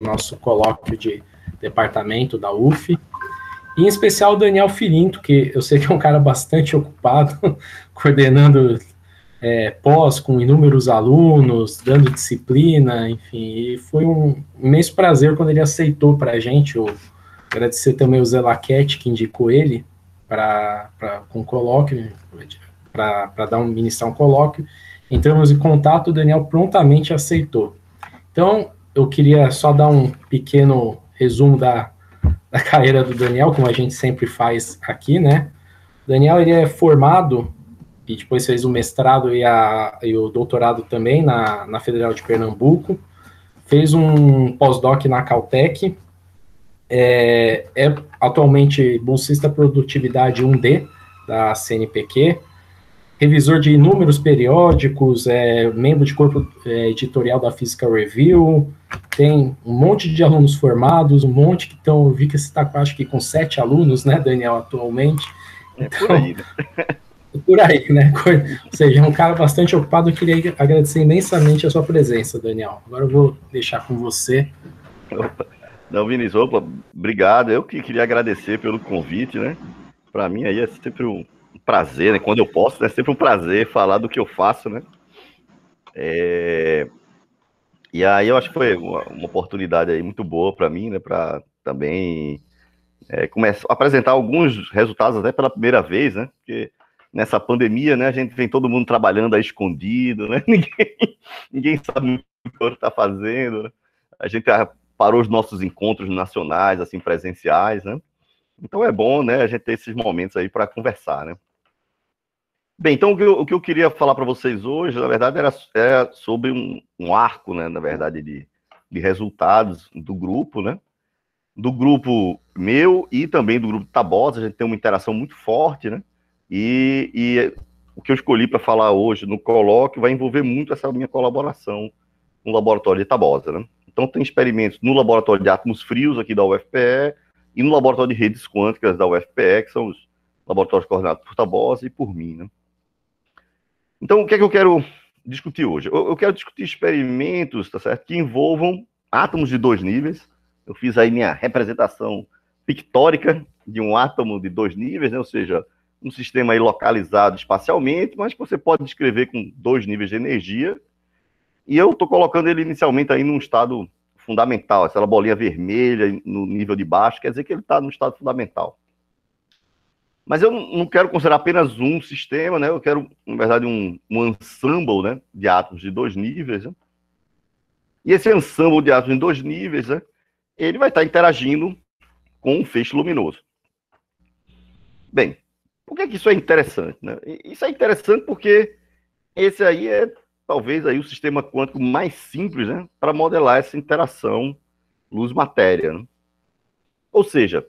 nosso colóquio de departamento da UF. E em especial o Daniel Filinto, que eu sei que é um cara bastante ocupado, coordenando é, pós com inúmeros alunos, dando disciplina, enfim. E foi um imenso prazer quando ele aceitou para a gente. Eu agradecer também o Zé Laquete, que indicou ele para um colóquio, para dar um, ministrar um colóquio. Entramos em contato, o Daniel prontamente aceitou. Então, eu queria só dar um pequeno resumo da, da carreira do Daniel, como a gente sempre faz aqui, né? Daniel ele é formado e depois fez o mestrado e, a, e o doutorado também na, na Federal de Pernambuco. Fez um pós-doc na Caltech. É, é atualmente bolsista produtividade 1D da CNPq revisor de inúmeros periódicos, é, membro de corpo é, editorial da Física Review, tem um monte de alunos formados, um monte que estão, vi que está acho que com sete alunos, né, Daniel, atualmente. Então, é por então, aí, né? É por aí, né? Ou seja, é um cara bastante ocupado. Eu queria agradecer imensamente a sua presença, Daniel. Agora eu vou deixar com você. Opa. Não, Vinícius, opa, obrigado. Eu que queria agradecer pelo convite, né? Para mim aí é sempre um, prazer, né? Quando eu posso, é sempre um prazer falar do que eu faço, né? É... E aí eu acho que foi uma, uma oportunidade aí muito boa para mim, né? Para também é, começar a apresentar alguns resultados até pela primeira vez, né? Porque nessa pandemia, né? A gente vem todo mundo trabalhando aí escondido, né? Ninguém, ninguém sabe o que o outro tá fazendo. Né? A gente parou os nossos encontros nacionais, assim, presenciais, né? Então é bom, né, a gente ter esses momentos aí para conversar, né? Bem, então o que eu, o que eu queria falar para vocês hoje, na verdade, era, era é sobre um, um, arco, né, na verdade, de, de resultados do grupo, né? Do grupo meu e também do grupo Tabosa, a gente tem uma interação muito forte, né? E, e o que eu escolhi para falar hoje no colóquio vai envolver muito essa minha colaboração no laboratório de Tabosa, né? Então tem experimentos no laboratório de átomos frios aqui da UFPE, e no Laboratório de Redes Quânticas da UFPE, que são os laboratórios coordenados por Tabosa e por mim. Né? Então, o que é que eu quero discutir hoje? Eu, eu quero discutir experimentos, tá certo, que envolvam átomos de dois níveis. Eu fiz aí minha representação pictórica de um átomo de dois níveis, né? ou seja, um sistema aí localizado espacialmente, mas que você pode descrever com dois níveis de energia. E eu estou colocando ele inicialmente aí num estado fundamental. Aquela bolinha vermelha no nível de baixo quer dizer que ele está no estado fundamental. Mas eu não quero considerar apenas um sistema, né? Eu quero, na verdade, um, um ensemble né? de átomos de dois níveis. Né? E esse ensemble de átomos de dois níveis, né? ele vai estar tá interagindo com um feixe luminoso. Bem, por que, que isso é interessante? Né? Isso é interessante porque esse aí é talvez aí o sistema quântico mais simples, né, para modelar essa interação luz-matéria. Né? Ou seja,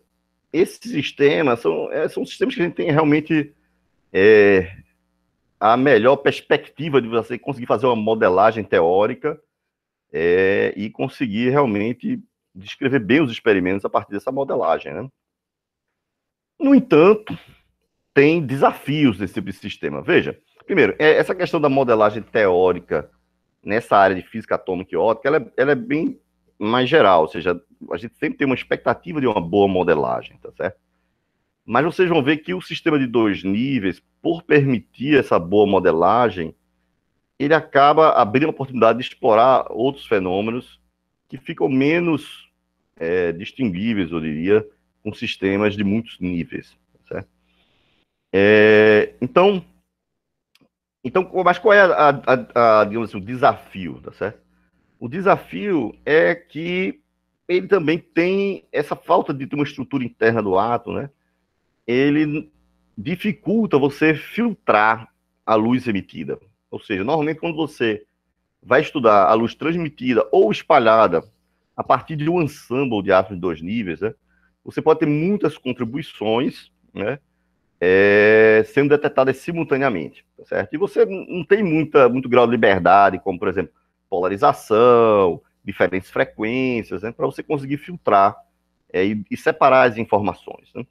esses sistemas são, é, são sistemas que a gente tem realmente é, a melhor perspectiva de você conseguir fazer uma modelagem teórica é, e conseguir realmente descrever bem os experimentos a partir dessa modelagem. Né? No entanto, tem desafios desse tipo de sistema. Veja, Primeiro, é, essa questão da modelagem teórica nessa área de física atômica e ótica, ela é, ela é bem mais geral, ou seja, a gente sempre tem uma expectativa de uma boa modelagem, tá certo? Mas vocês vão ver que o sistema de dois níveis, por permitir essa boa modelagem, ele acaba abrindo a oportunidade de explorar outros fenômenos que ficam menos é, distinguíveis, eu diria, com sistemas de muitos níveis. Tá certo? É, então, então, mas qual é a, a, a, digamos assim, o desafio, tá certo? O desafio é que ele também tem essa falta de ter uma estrutura interna do ato, né? Ele dificulta você filtrar a luz emitida. Ou seja, normalmente quando você vai estudar a luz transmitida ou espalhada a partir de um ensemble de átomos de dois níveis, né? Você pode ter muitas contribuições, né? é, sendo detectadas simultaneamente, tá certo? E você não tem muita, muito grau de liberdade, como, por exemplo, polarização, diferentes frequências, né, para você conseguir filtrar é, e, e, separar as informações. Né?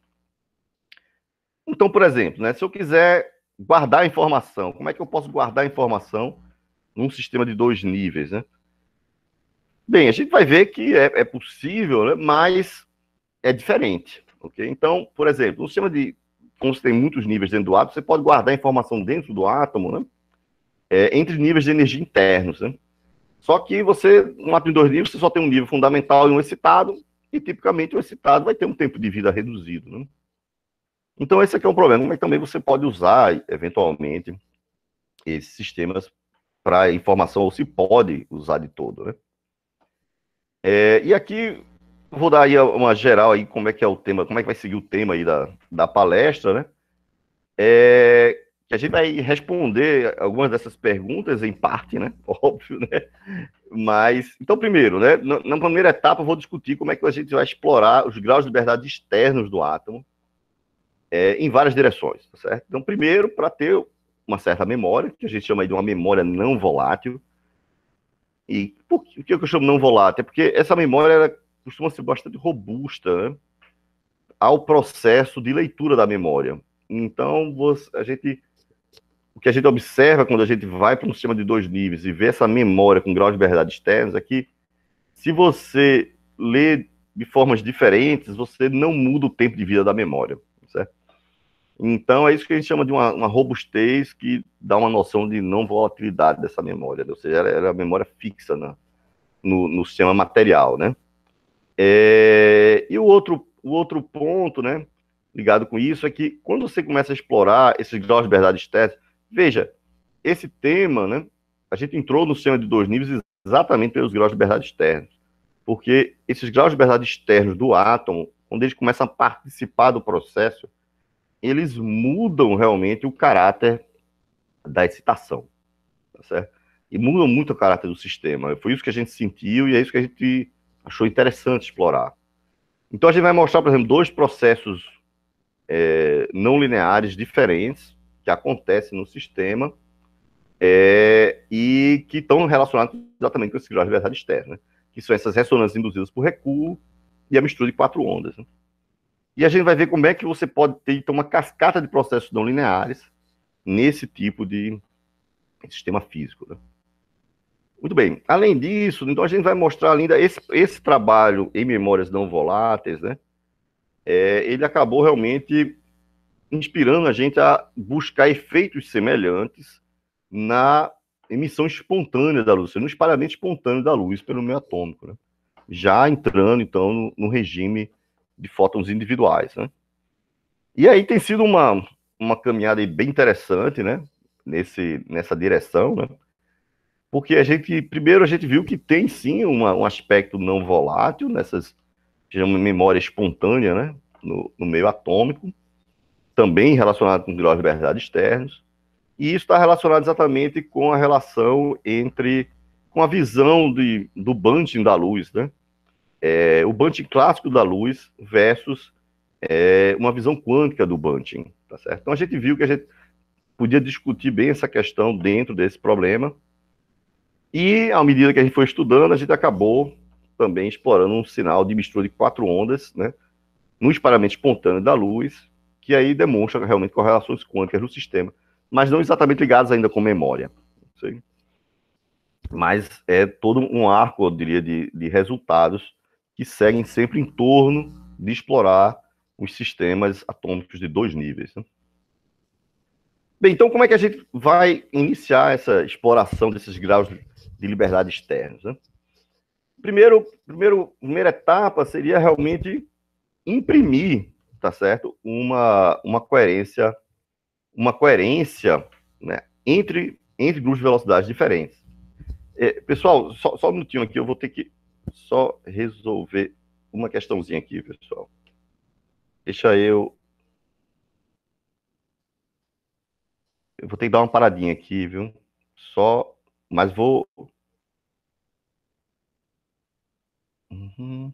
Então, por exemplo, né, se eu quiser guardar informação, como é que eu posso guardar informação num sistema de dois níveis? Né? Bem, a gente vai ver que é, é possível, né, mas é diferente. Ok? Então, por exemplo, no sistema de como você tem muitos níveis dentro do átomo, você pode guardar informação dentro do átomo, né? É, entre níveis de energia internos, né? Só que você, um átomo em dois níveis, você só tem um nível fundamental e um excitado, e tipicamente o excitado vai ter um tempo de vida reduzido, né? Então esse aqui é um problema, mas também você pode usar, eventualmente, esses sistemas para informação, ou se pode usar de todo, né? É, e aqui Vou dar aí uma geral aí como é que é o tema, como é que vai seguir o tema aí da, da palestra, né? É, que a gente vai responder algumas dessas perguntas em parte, né? Óbvio, né? Mas, então, primeiro, né? Na primeira etapa, eu vou discutir como é que a gente vai explorar os graus de liberdade externos do átomo é, em várias direções, tá certo? Então, primeiro, para ter uma certa memória, que a gente chama de uma memória não volátil. E por que, o que eu chamo não volátil? É porque essa memória, ela costuma ser bastante robusta né, ao processo de leitura da memória. Então, a gente, o que a gente observa quando a gente vai para um sistema de dois níveis e vê essa memória com grau de verdade externos é que, se você lê de formas diferentes, você não muda o tempo de vida da memória, Então, é isso que a gente chama de uma, uma robustez que dá uma noção de não volatilidade dessa memória, né? ou seja, ela, ela é a memória fixa né? no, no sistema material, né? É, e o outro, o outro ponto, né, ligado com isso, é que quando você começa a explorar esses graus de verdade estética, veja, esse tema, né, a gente entrou no sistema de dois níveis exatamente pelos graus de verdade externos, porque esses graus de verdade externos do átomo, quando eles começam a participar do processo, eles mudam realmente o caráter da excitação, tá certo? E mudam muito o caráter do sistema. Foi isso que a gente sentiu e é isso que a gente achou interessante explorar. Então a gente vai mostrar, por exemplo, dois processos é, não lineares diferentes que acontecem no sistema é, e que estão relacionados exatamente com esse grau de verdade externa, né? que são essas ressonâncias induzidas por recuo e a mistura de quatro ondas. Né? E a gente vai ver como é que você pode ter então uma cascata de processos não lineares nesse tipo de sistema físico. Né? Muito bem. Além disso, então a gente vai mostrar ainda esse, esse trabalho em memórias não voláteis, né? É, ele acabou realmente inspirando a gente a buscar efeitos semelhantes na emissão espontânea da luz, no espalhamento espontâneo da luz pelo meio atômico, né? já entrando então no, no regime de fótons individuais, né? E aí tem sido uma, uma caminhada bem interessante, né? Nesse, nessa direção, né? porque a gente, primeiro, a gente viu que tem sim uma, um aspecto não volátil nessas, chamamos memória espontânea, né? No, no, meio atômico, também relacionado com graus de liberdade externos, e isso está relacionado exatamente com a relação entre, com a visão de, do bunting da luz, né? É, o bunting clássico da luz versus é, uma visão quântica do bunting, tá certo? Então a gente viu que a gente podia discutir bem essa questão dentro desse problema, e à medida que a gente foi estudando, a gente acabou também explorando um sinal de mistura de quatro ondas, né, no espalhamento espontâneo da luz, que aí demonstra realmente correlações quânticas no sistema, mas não exatamente ligadas ainda com memória. Sim. Mas é todo um arco, eu diria, de, de resultados que seguem sempre em torno de explorar os sistemas atômicos de dois níveis. Né? Bem, então como é que a gente vai iniciar essa exploração desses graus de liberdade externos. Né? Primeiro, primeiro, primeira etapa seria realmente imprimir, tá certo, uma, uma coerência, uma coerência né, entre, entre grupos de velocidades diferentes. É, pessoal, só, só um minutinho aqui, eu vou ter que só resolver uma questãozinha aqui, pessoal. Deixa eu Eu vou ter que dar uma paradinha aqui, viu? Só mas vou. Uhum.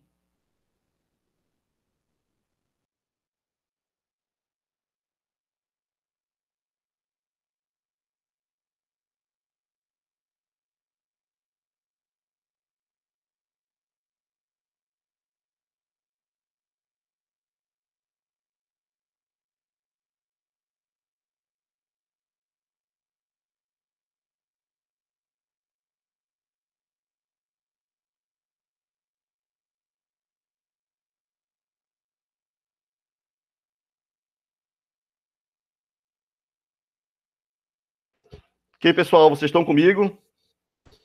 Ok, pessoal, vocês estão comigo?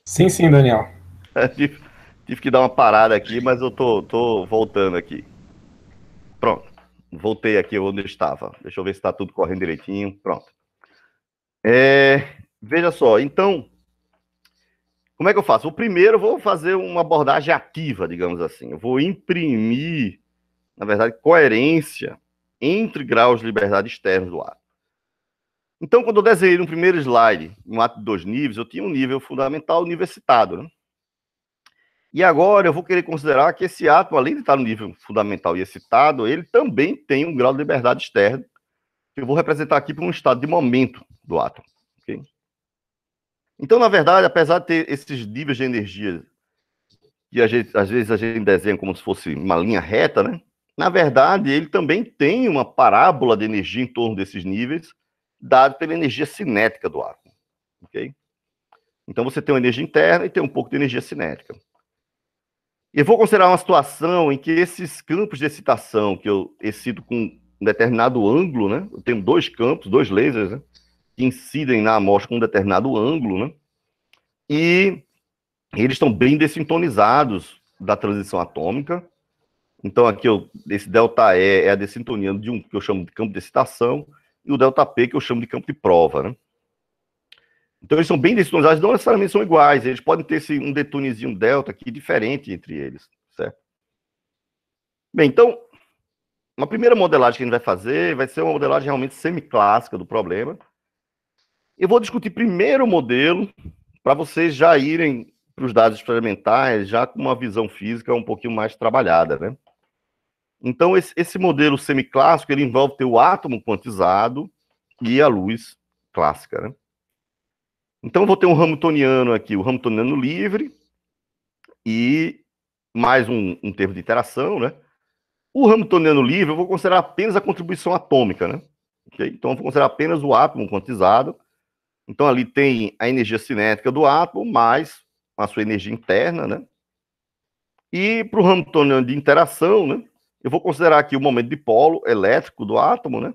Sim, sim, Daniel. É, tive, tive, que dar uma parada aqui, mas eu tô, tô voltando aqui. Pronto, voltei aqui onde eu estava. Deixa eu ver se está tudo correndo direitinho. Pronto. É, veja só, então, como é que eu faço? O primeiro, eu vou fazer uma abordagem ativa, digamos assim. Eu vou imprimir, na verdade, coerência entre graus de liberdade externos do ar. Então, quando eu desenhei no primeiro slide, um ato de dois níveis, eu tinha um nível fundamental universitado, Né? E agora eu vou querer considerar que esse ato, além de estar no nível fundamental e excitado, ele também tem um grau de liberdade externa, que eu vou representar aqui por um estado de momento do átomo. Okay? Então, na verdade, apesar de ter esses níveis de energia, que gente, às vezes a gente desenha como se fosse uma linha reta, né? na verdade, ele também tem uma parábola de energia em torno desses níveis, dado pela energia cinética do átomo. Ok? Então você tem uma energia interna e tem um pouco de energia cinética. Eu vou considerar uma situação em que esses campos de excitação que eu excito com um determinado ângulo, né? Eu tenho dois campos, dois lasers, né? Que incidem na amostra com um determinado ângulo, né? E eles estão bem dessintonizados da transição atômica. Então aqui eu, esse delta E é a dessintonia de um que eu chamo de campo de excitação e o delta P, que eu chamo de campo de prova, né? Então eles são bem destonalizados, não necessariamente são iguais, eles podem ter esse, um detunezinho delta aqui diferente entre eles, certo? Bem, então, uma primeira modelagem que a gente vai fazer vai ser uma modelagem realmente semi-clássica do problema. Eu vou discutir primeiro o modelo, para vocês já irem para os dados experimentais, já com uma visão física um pouquinho mais trabalhada, né? Então, esse, esse modelo semiclássico ele envolve ter o átomo quantizado e a luz clássica. Né? Então, vou ter um Hamiltoniano aqui, o Hamiltoniano livre, e mais um, um termo de interação. Né? O Hamiltoniano livre eu vou considerar apenas a contribuição atômica. Né? Okay? Então, eu vou considerar apenas o átomo quantizado. Então, ali tem a energia cinética do átomo, mais a sua energia interna. Né? E para o Hamiltoniano de interação, né? eu vou considerar aqui o momento dipolo elétrico do átomo, né?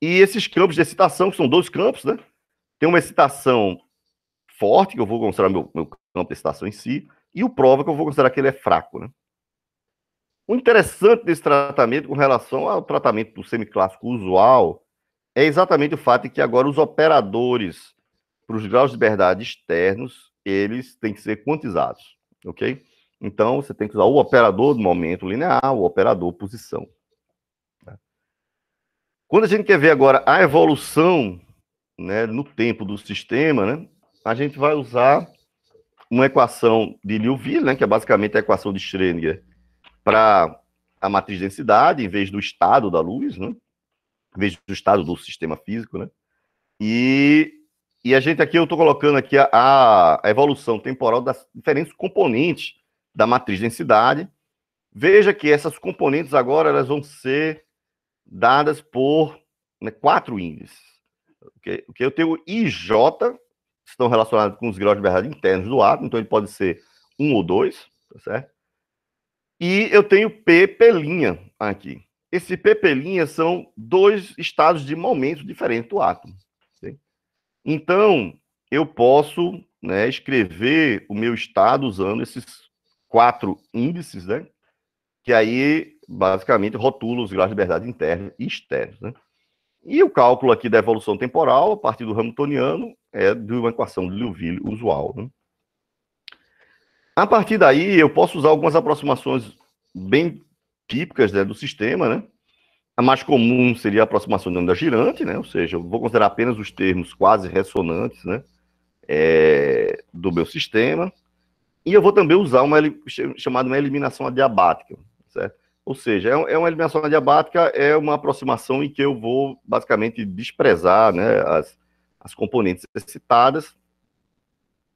E esses campos de excitação, que são dois campos, né? Tem uma excitação forte, que eu vou considerar meu, meu campo de excitação em si, e o prova, que eu vou considerar que ele é fraco, né? O interessante desse tratamento com relação ao tratamento do semiclássico usual é exatamente o fato de que agora os operadores para os graus de liberdade externos, eles têm que ser quantizados, ok? Então, você tem que usar o operador do momento linear, o operador posição. Né? Quando a gente quer ver agora a evolução né, no tempo do sistema, né, a gente vai usar uma equação de Liouville, né, que é basicamente a equação de Schrödinger para a matriz de densidade, em vez do estado da luz, né, em vez do estado do sistema físico. Né, e, e a gente aqui, eu estou colocando aqui a, a evolução temporal das diferentes componentes da matriz densidade. Veja que essas componentes agora elas vão ser dadas por né, quatro índices. O que, eu tenho IJ, estão relacionados com os graus de verdade internos do átomo, então ele pode ser um ou dois, tá certo? E eu tenho PP' aqui. Esse PP' são dois estados de momento diferentes do átomo. Okay? Então, eu posso né, escrever o meu estado usando esses quatro índices, né? Que aí, basicamente, rotula os graus de liberdade internos e externos, né? E o cálculo aqui da evolução temporal, a partir do Hamiltoniano, é de uma equação de Liouville usual. Né? A partir daí, eu posso usar algumas aproximações bem típicas né, do sistema, né? A mais comum seria a aproximação de onda girante, né? Ou seja, eu vou considerar apenas os termos quase ressonantes, né? É, do meu sistema. E eu vou também usar uma chamada uma eliminação adiabática, certo? Ou seja, é, é uma eliminação adiabática, é uma aproximação em que eu vou basicamente desprezar né, as, as componentes citadas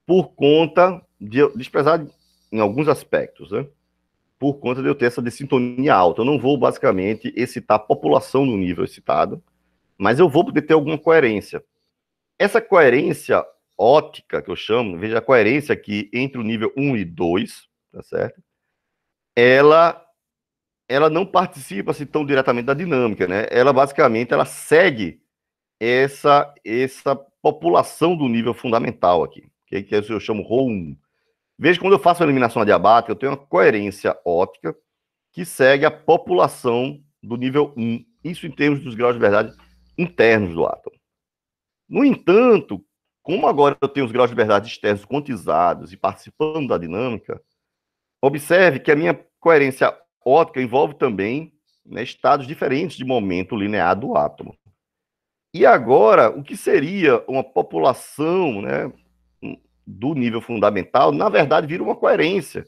por conta de desprezar em alguns aspectos, né? Por conta de eu ter essa desintonia alta. Eu não vou basicamente excitar a população do nível excitado, mas eu vou poder ter alguma coerência. Essa coerência ótica, que eu chamo, veja a coerência aqui entre o nível 1 e 2, tá certo? Ela ela não participa assim, tão diretamente da dinâmica, né? Ela basicamente ela segue essa essa população do nível fundamental aqui, que é que eu chamo ro 1. Veja quando eu faço a eliminação adiabática, eu tenho uma coerência óptica que segue a população do nível 1, isso em termos dos graus de verdade internos do átomo. No entanto, como agora eu tenho os graus de verdade externos quantizados e participando da dinâmica, observe que a minha coerência óptica envolve também né, estados diferentes de momento linear do átomo. E agora, o que seria uma população né, do nível fundamental, na verdade, vira uma coerência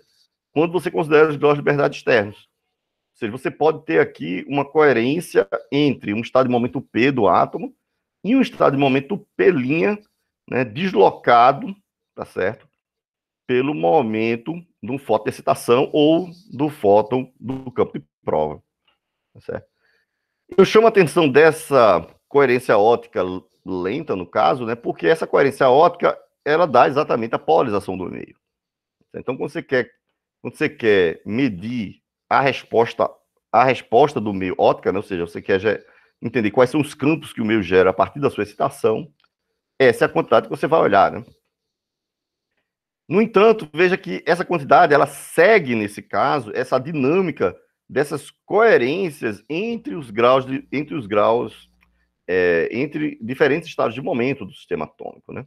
quando você considera os graus de verdade externos. Ou seja, você pode ter aqui uma coerência entre um estado de momento P do átomo e um estado de momento P' né, deslocado, tá certo? Pelo momento de um fóton de excitação ou do fóton do campo de prova, tá certo? Eu chamo a atenção dessa coerência ótica lenta, no caso, né, porque essa coerência ótica, ela dá exatamente a polarização do meio. Tá então, quando você quer, quando você quer medir a resposta, a resposta do meio ótica, né, ou seja, você quer entender quais são os campos que o meio gera a partir da sua excitação, essa é a quantidade que você vai olhar. Né? No entanto, veja que essa quantidade ela segue, nesse caso, essa dinâmica dessas coerências entre os graus, de, entre os graus, é, entre diferentes estados de momento do sistema atômico, né?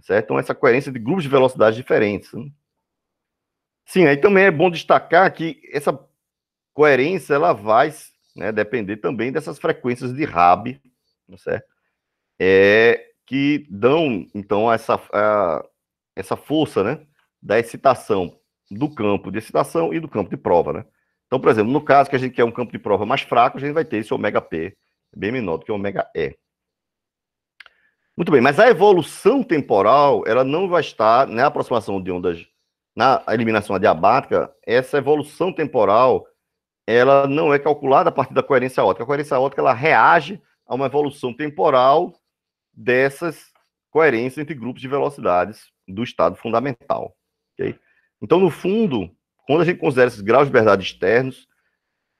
Certo? Então, essa coerência de grupos de velocidades diferentes. Né? Sim, aí também é bom destacar que essa coerência ela vai né, depender também dessas frequências de Rabi, tá certo? É, que dão, então, essa, a, essa força, né? Da excitação do campo de excitação e do campo de prova, né? Então, por exemplo, no caso que a gente quer um campo de prova mais fraco, a gente vai ter esse ômega P bem menor do que o ômega E. Muito bem, mas a evolução temporal, ela não vai estar na aproximação de ondas, na eliminação adiabática, essa evolução temporal, ela não é calculada a partir da coerência ótica. A coerência ótica, ela reage a uma evolução temporal dessas coerências entre grupos de velocidades do estado fundamental. Okay? Então, no fundo, quando a gente considera esses graus de verdade externos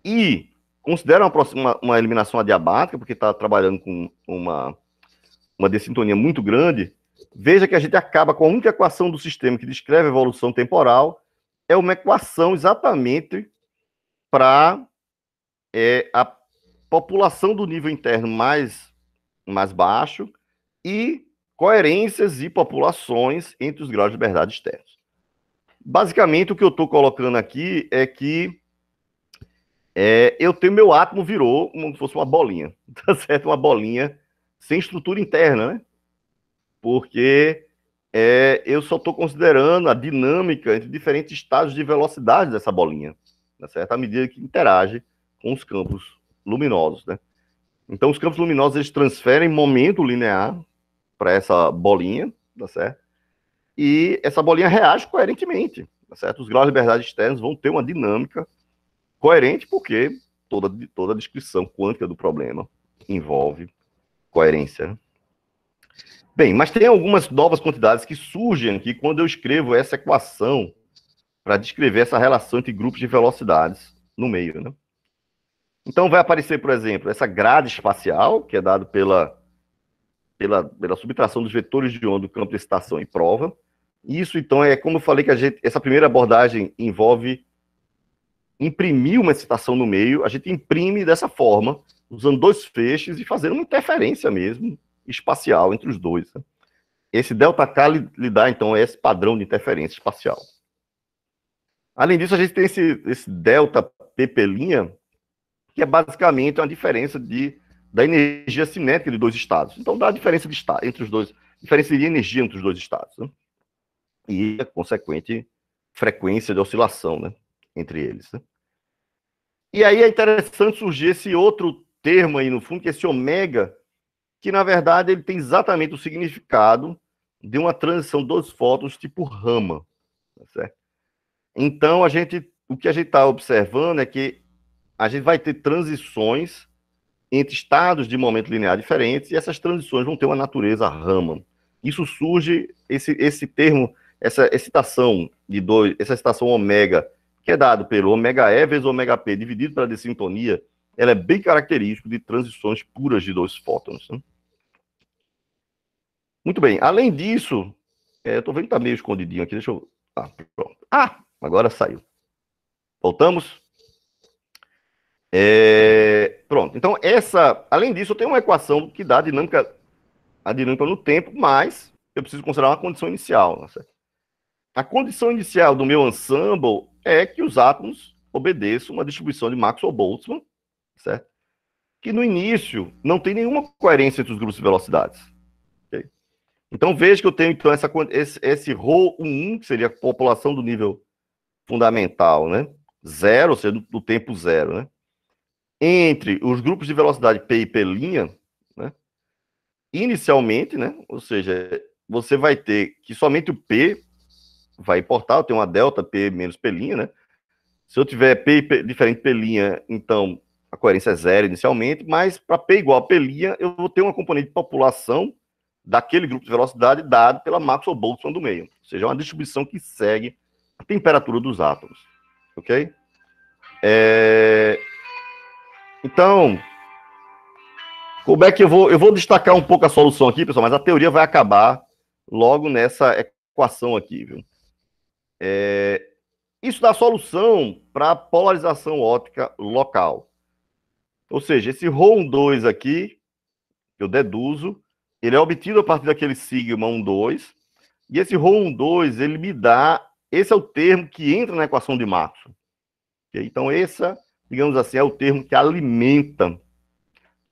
e considera uma, uma, uma eliminação adiabática, porque está trabalhando com uma, uma dessintonia muito grande, veja que a gente acaba com a única equação do sistema que descreve a evolução temporal, é uma equação exatamente para é, a população do nível interno mais, mais baixo e coerências e populações entre os graus de liberdade externos. Basicamente, o que eu estou colocando aqui é que é, eu tenho meu átomo virou como se fosse uma bolinha, tá certo? Uma bolinha sem estrutura interna, né? Porque é, eu só estou considerando a dinâmica entre diferentes estados de velocidade dessa bolinha, tá certo? À medida que interage com os campos luminosos, né? Então, os campos luminosos eles transferem momento linear para essa bolinha, tá certo? E essa bolinha reage coerentemente, tá certo? Os graus de liberdade externos vão ter uma dinâmica coerente, porque toda, toda a descrição quântica do problema envolve coerência. Bem, mas tem algumas novas quantidades que surgem aqui quando eu escrevo essa equação para descrever essa relação entre grupos de velocidades no meio, né? Então vai aparecer, por exemplo, essa grade espacial, que é dado pela pela, pela subtração dos vetores de onda do campo de excitação em prova. Isso, então, é como eu falei que a gente, essa primeira abordagem envolve imprimir uma excitação no meio, a gente imprime dessa forma, usando dois feixes e fazendo uma interferência mesmo, espacial, entre os dois. Né? Esse ΔK lhe dá, então, esse padrão de interferência espacial. Além disso, a gente tem esse, esse delta PP', que é basicamente uma diferença de da energia cinética de dois estados. Então, dá a diferença de estado entre os dois, diferença de energia entre os dois estados. Né? E a consequente frequência de oscilação né? entre eles. Né? E aí é interessante surgir esse outro termo aí no fundo, que é esse ômega, que na verdade ele tem exatamente o significado de uma transição dos fótons tipo rama. Tá certo? Então, a gente, o que a gente está observando é que a gente vai ter transições entre estados de momento linear diferentes, e essas transições vão ter uma natureza Raman. Isso surge, esse, esse termo, essa excitação de dois, essa excitação ômega, que é dado pelo ômega E vezes ômega P dividido pela desintonia, ela é bem característico de transições puras de dois fótons. Né? Muito bem, além disso, é, eu vendo que está meio escondidinho aqui, deixa eu... Ah, pronto. Ah, agora saiu. Voltamos? É, pronto. Então, essa, além disso, eu tenho uma equação que dá a dinâmica, a dinâmica no tempo, mas eu preciso considerar uma condição inicial. Tá a condição inicial do meu ensemble é que os átomos obedeçam uma distribuição de Maxwell Boltzmann, certo? Que no início não tem nenhuma coerência entre os grupos de velocidades. Okay? Então veja que eu tenho então essa, esse, esse rho 1, que seria a população do nível fundamental, né? Zero, ou seja, do, do tempo zero, né? entre os grupos de velocidade P e P linha, né, inicialmente, né, ou seja, você vai ter que somente o P vai importar, eu tenho uma delta P menos P linha, né? Se eu tiver P, e P diferente P linha, então a coerência é zero inicialmente, mas para P igual a P linha, eu vou ter uma componente de população daquele grupo de velocidade dado pela Maxwell Boltzmann do meio. Ou seja, é uma distribuição que segue a temperatura dos átomos. Ok? É, então, como é que eu vou. Eu vou destacar um pouco a solução aqui, pessoal, mas a teoria vai acabar logo nessa equação aqui, viu? É, isso dá solução para polarização óptica local. Ou seja, esse ROM2 aqui, eu deduzo, ele é obtido a partir daquele sigma 12, e esse ROM2, ele me dá, esse é o termo que entra na equação de Maxwell. Okay? Então, essa digamos assim, é o termo que alimenta,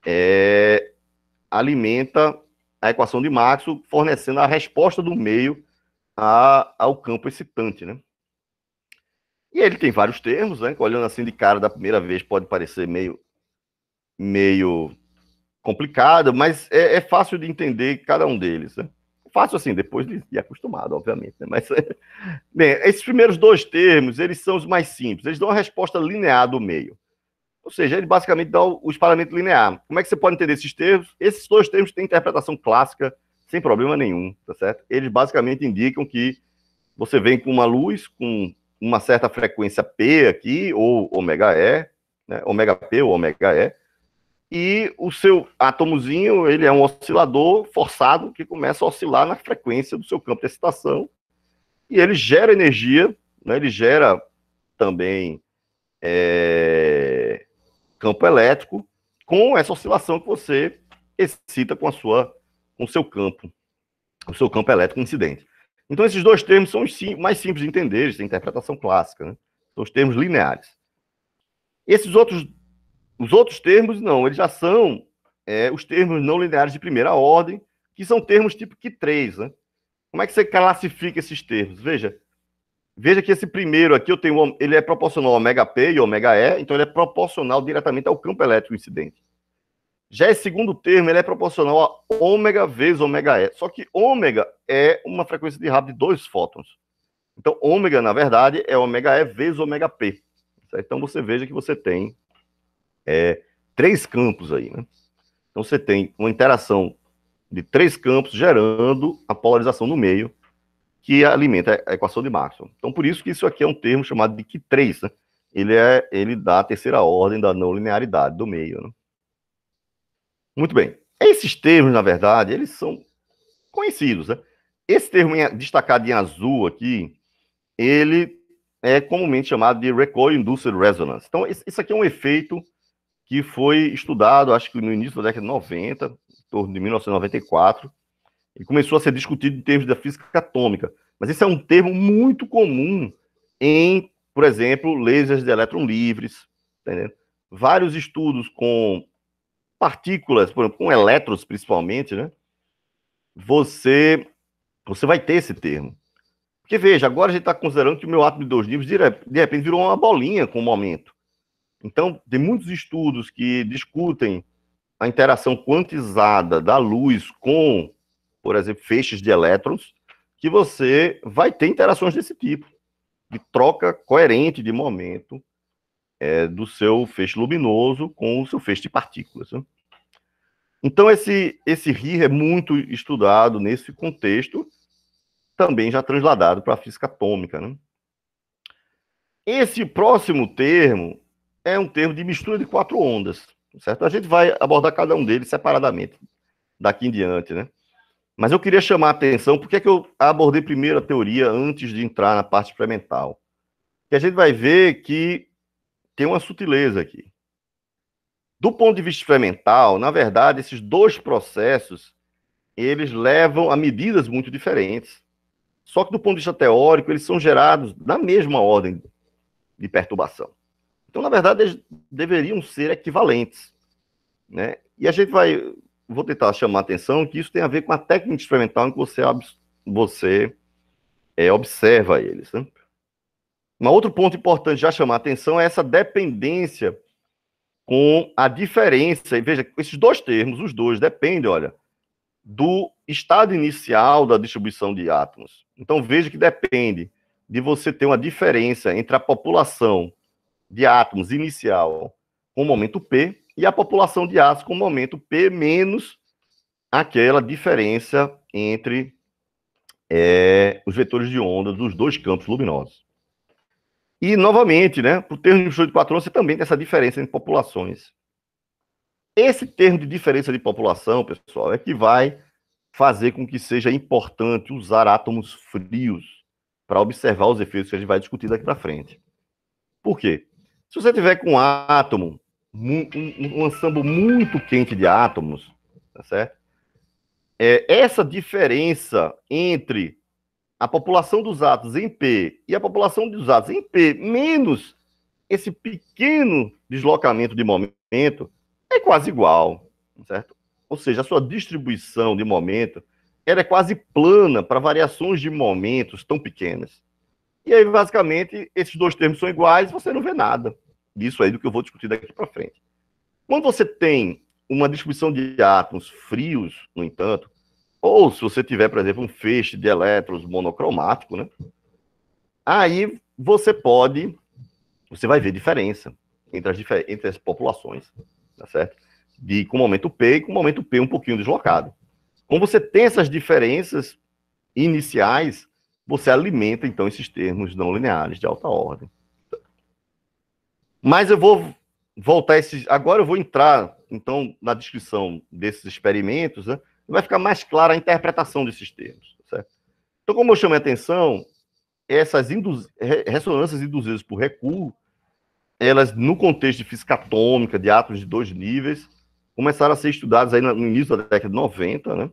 é, alimenta a equação de Maxwell, fornecendo a resposta do meio a, ao campo excitante, né? E ele tem vários termos, né? Olhando assim de cara da primeira vez pode parecer meio, meio complicado, mas é, é fácil de entender cada um deles, né? fácil assim, depois de acostumado, obviamente. Né? Mas, bem, esses primeiros dois termos, eles são os mais simples. Eles dão a resposta linear do meio. Ou seja, ele basicamente dá o espalhamento linear. Como é que você pode entender esses termos? Esses dois termos têm interpretação clássica, sem problema nenhum, tá certo? Eles basicamente indicam que você vem com uma luz com uma certa frequência P aqui, ou ωE, né? P ou ômega e o seu átomozinho, ele é um oscilador forçado que começa a oscilar na frequência do seu campo de excitação, e ele gera energia, né, ele gera também é, campo elétrico, com essa oscilação que você excita com a sua com o seu campo, o seu campo elétrico incidente. Então esses dois termos são os mais simples de entender, de interpretação clássica, né? são os termos lineares. Esses outros os outros termos, não, eles já são é, os termos não lineares de primeira ordem, que são termos tipo Q3. Né? Como é que você classifica esses termos? Veja, veja que esse primeiro aqui eu tenho, ele é proporcional ao ωp P e ômega E, então ele é proporcional diretamente ao campo elétrico incidente. Já esse segundo termo, ele é proporcional a ômega vezes ômega E. Só que ômega é uma frequência de rádio de dois fótons. Então, ômega, na verdade, é ômega E vezes ômega P. Então, você veja que você tem é, três campos aí, né? Então você tem uma interação de três campos gerando a polarização no meio que alimenta a equação de Maxwell. Então por isso que isso aqui é um termo chamado de Q3, né? Ele, é, ele dá a terceira ordem da não linearidade do meio, né? Muito bem. Esses termos, na verdade, eles são conhecidos, né? Esse termo destacado em azul aqui, ele é comumente chamado de Recoil Induced Resonance. Então, isso aqui é um efeito que foi estudado, acho que no início da década de 90, em torno de 1994, e começou a ser discutido em termos da física atômica. Mas esse é um termo muito comum em, por exemplo, lasers de elétron livres, tá entendeu? vários estudos com partículas, por exemplo, com elétrons principalmente, né? Você, você vai ter esse termo. Porque veja, agora a gente está considerando que o meu átomo de dois níveis de repente virou uma bolinha com o momento. Então, tem muitos estudos que discutem a interação quantizada da luz com, por exemplo, feixes de elétrons, que você vai ter interações desse tipo, de troca coerente de momento é, do seu feixe luminoso com o seu feixe de partículas. Né? Então, esse, esse RIR é muito estudado nesse contexto, também já transladado para a física atômica. Né? Esse próximo termo é um termo de mistura de quatro ondas, certo? A gente vai abordar cada um deles separadamente daqui em diante, né? Mas eu queria chamar a atenção, porque é que eu abordei primeiro a teoria antes de entrar na parte experimental? Que a gente vai ver que tem uma sutileza aqui. Do ponto de vista experimental, na verdade, esses dois processos, eles levam a medidas muito diferentes. Só que do ponto de vista teórico, eles são gerados na mesma ordem de perturbação. Então, na verdade, eles deveriam ser equivalentes. Né? E a gente vai. Vou tentar chamar a atenção que isso tem a ver com a técnica experimental em que você, você é, observa eles. Né? Um outro ponto importante já chamar a atenção é essa dependência com a diferença. E veja, esses dois termos, os dois, dependem, olha, do estado inicial da distribuição de átomos. Então veja que depende de você ter uma diferença entre a população de átomos inicial com momento P e a população de átomos com momento P menos aquela diferença entre é, os vetores de onda dos dois campos luminosos. E, novamente, né, para o termo de estudo de patrão, você também tem essa diferença entre populações. Esse termo de diferença de população, pessoal, é que vai fazer com que seja importante usar átomos frios para observar os efeitos que a gente vai discutir daqui para frente. Por quê? Se você tiver com um átomo, um, um, um ensamble muito quente de átomos, tá certo? É, essa diferença entre a população dos átomos em P e a população dos átomos em P menos esse pequeno deslocamento de momento é quase igual, tá certo? Ou seja, a sua distribuição de momento ela é quase plana para variações de momentos tão pequenas. E aí, basicamente, esses dois termos são iguais, você não vê nada disso aí do que eu vou discutir daqui para frente. Quando você tem uma distribuição de átomos frios, no entanto, ou se você tiver, por exemplo, um feixe de elétrons monocromático, né? Aí você pode, você vai ver diferença entre as, entre as populações, tá certo? De, com o momento P e com o momento P um pouquinho deslocado. Como você tem essas diferenças iniciais, você alimenta então esses termos não lineares de alta ordem. Mas eu vou voltar esses. Agora eu vou entrar então na descrição desses experimentos, né? vai ficar mais clara a interpretação desses termos. Certo? Então, como eu chamei a atenção, essas induz... ressonâncias induzidas por recuo, elas no contexto de física atômica, de átomos de dois níveis, começaram a ser estudadas aí no início da década de 90, né?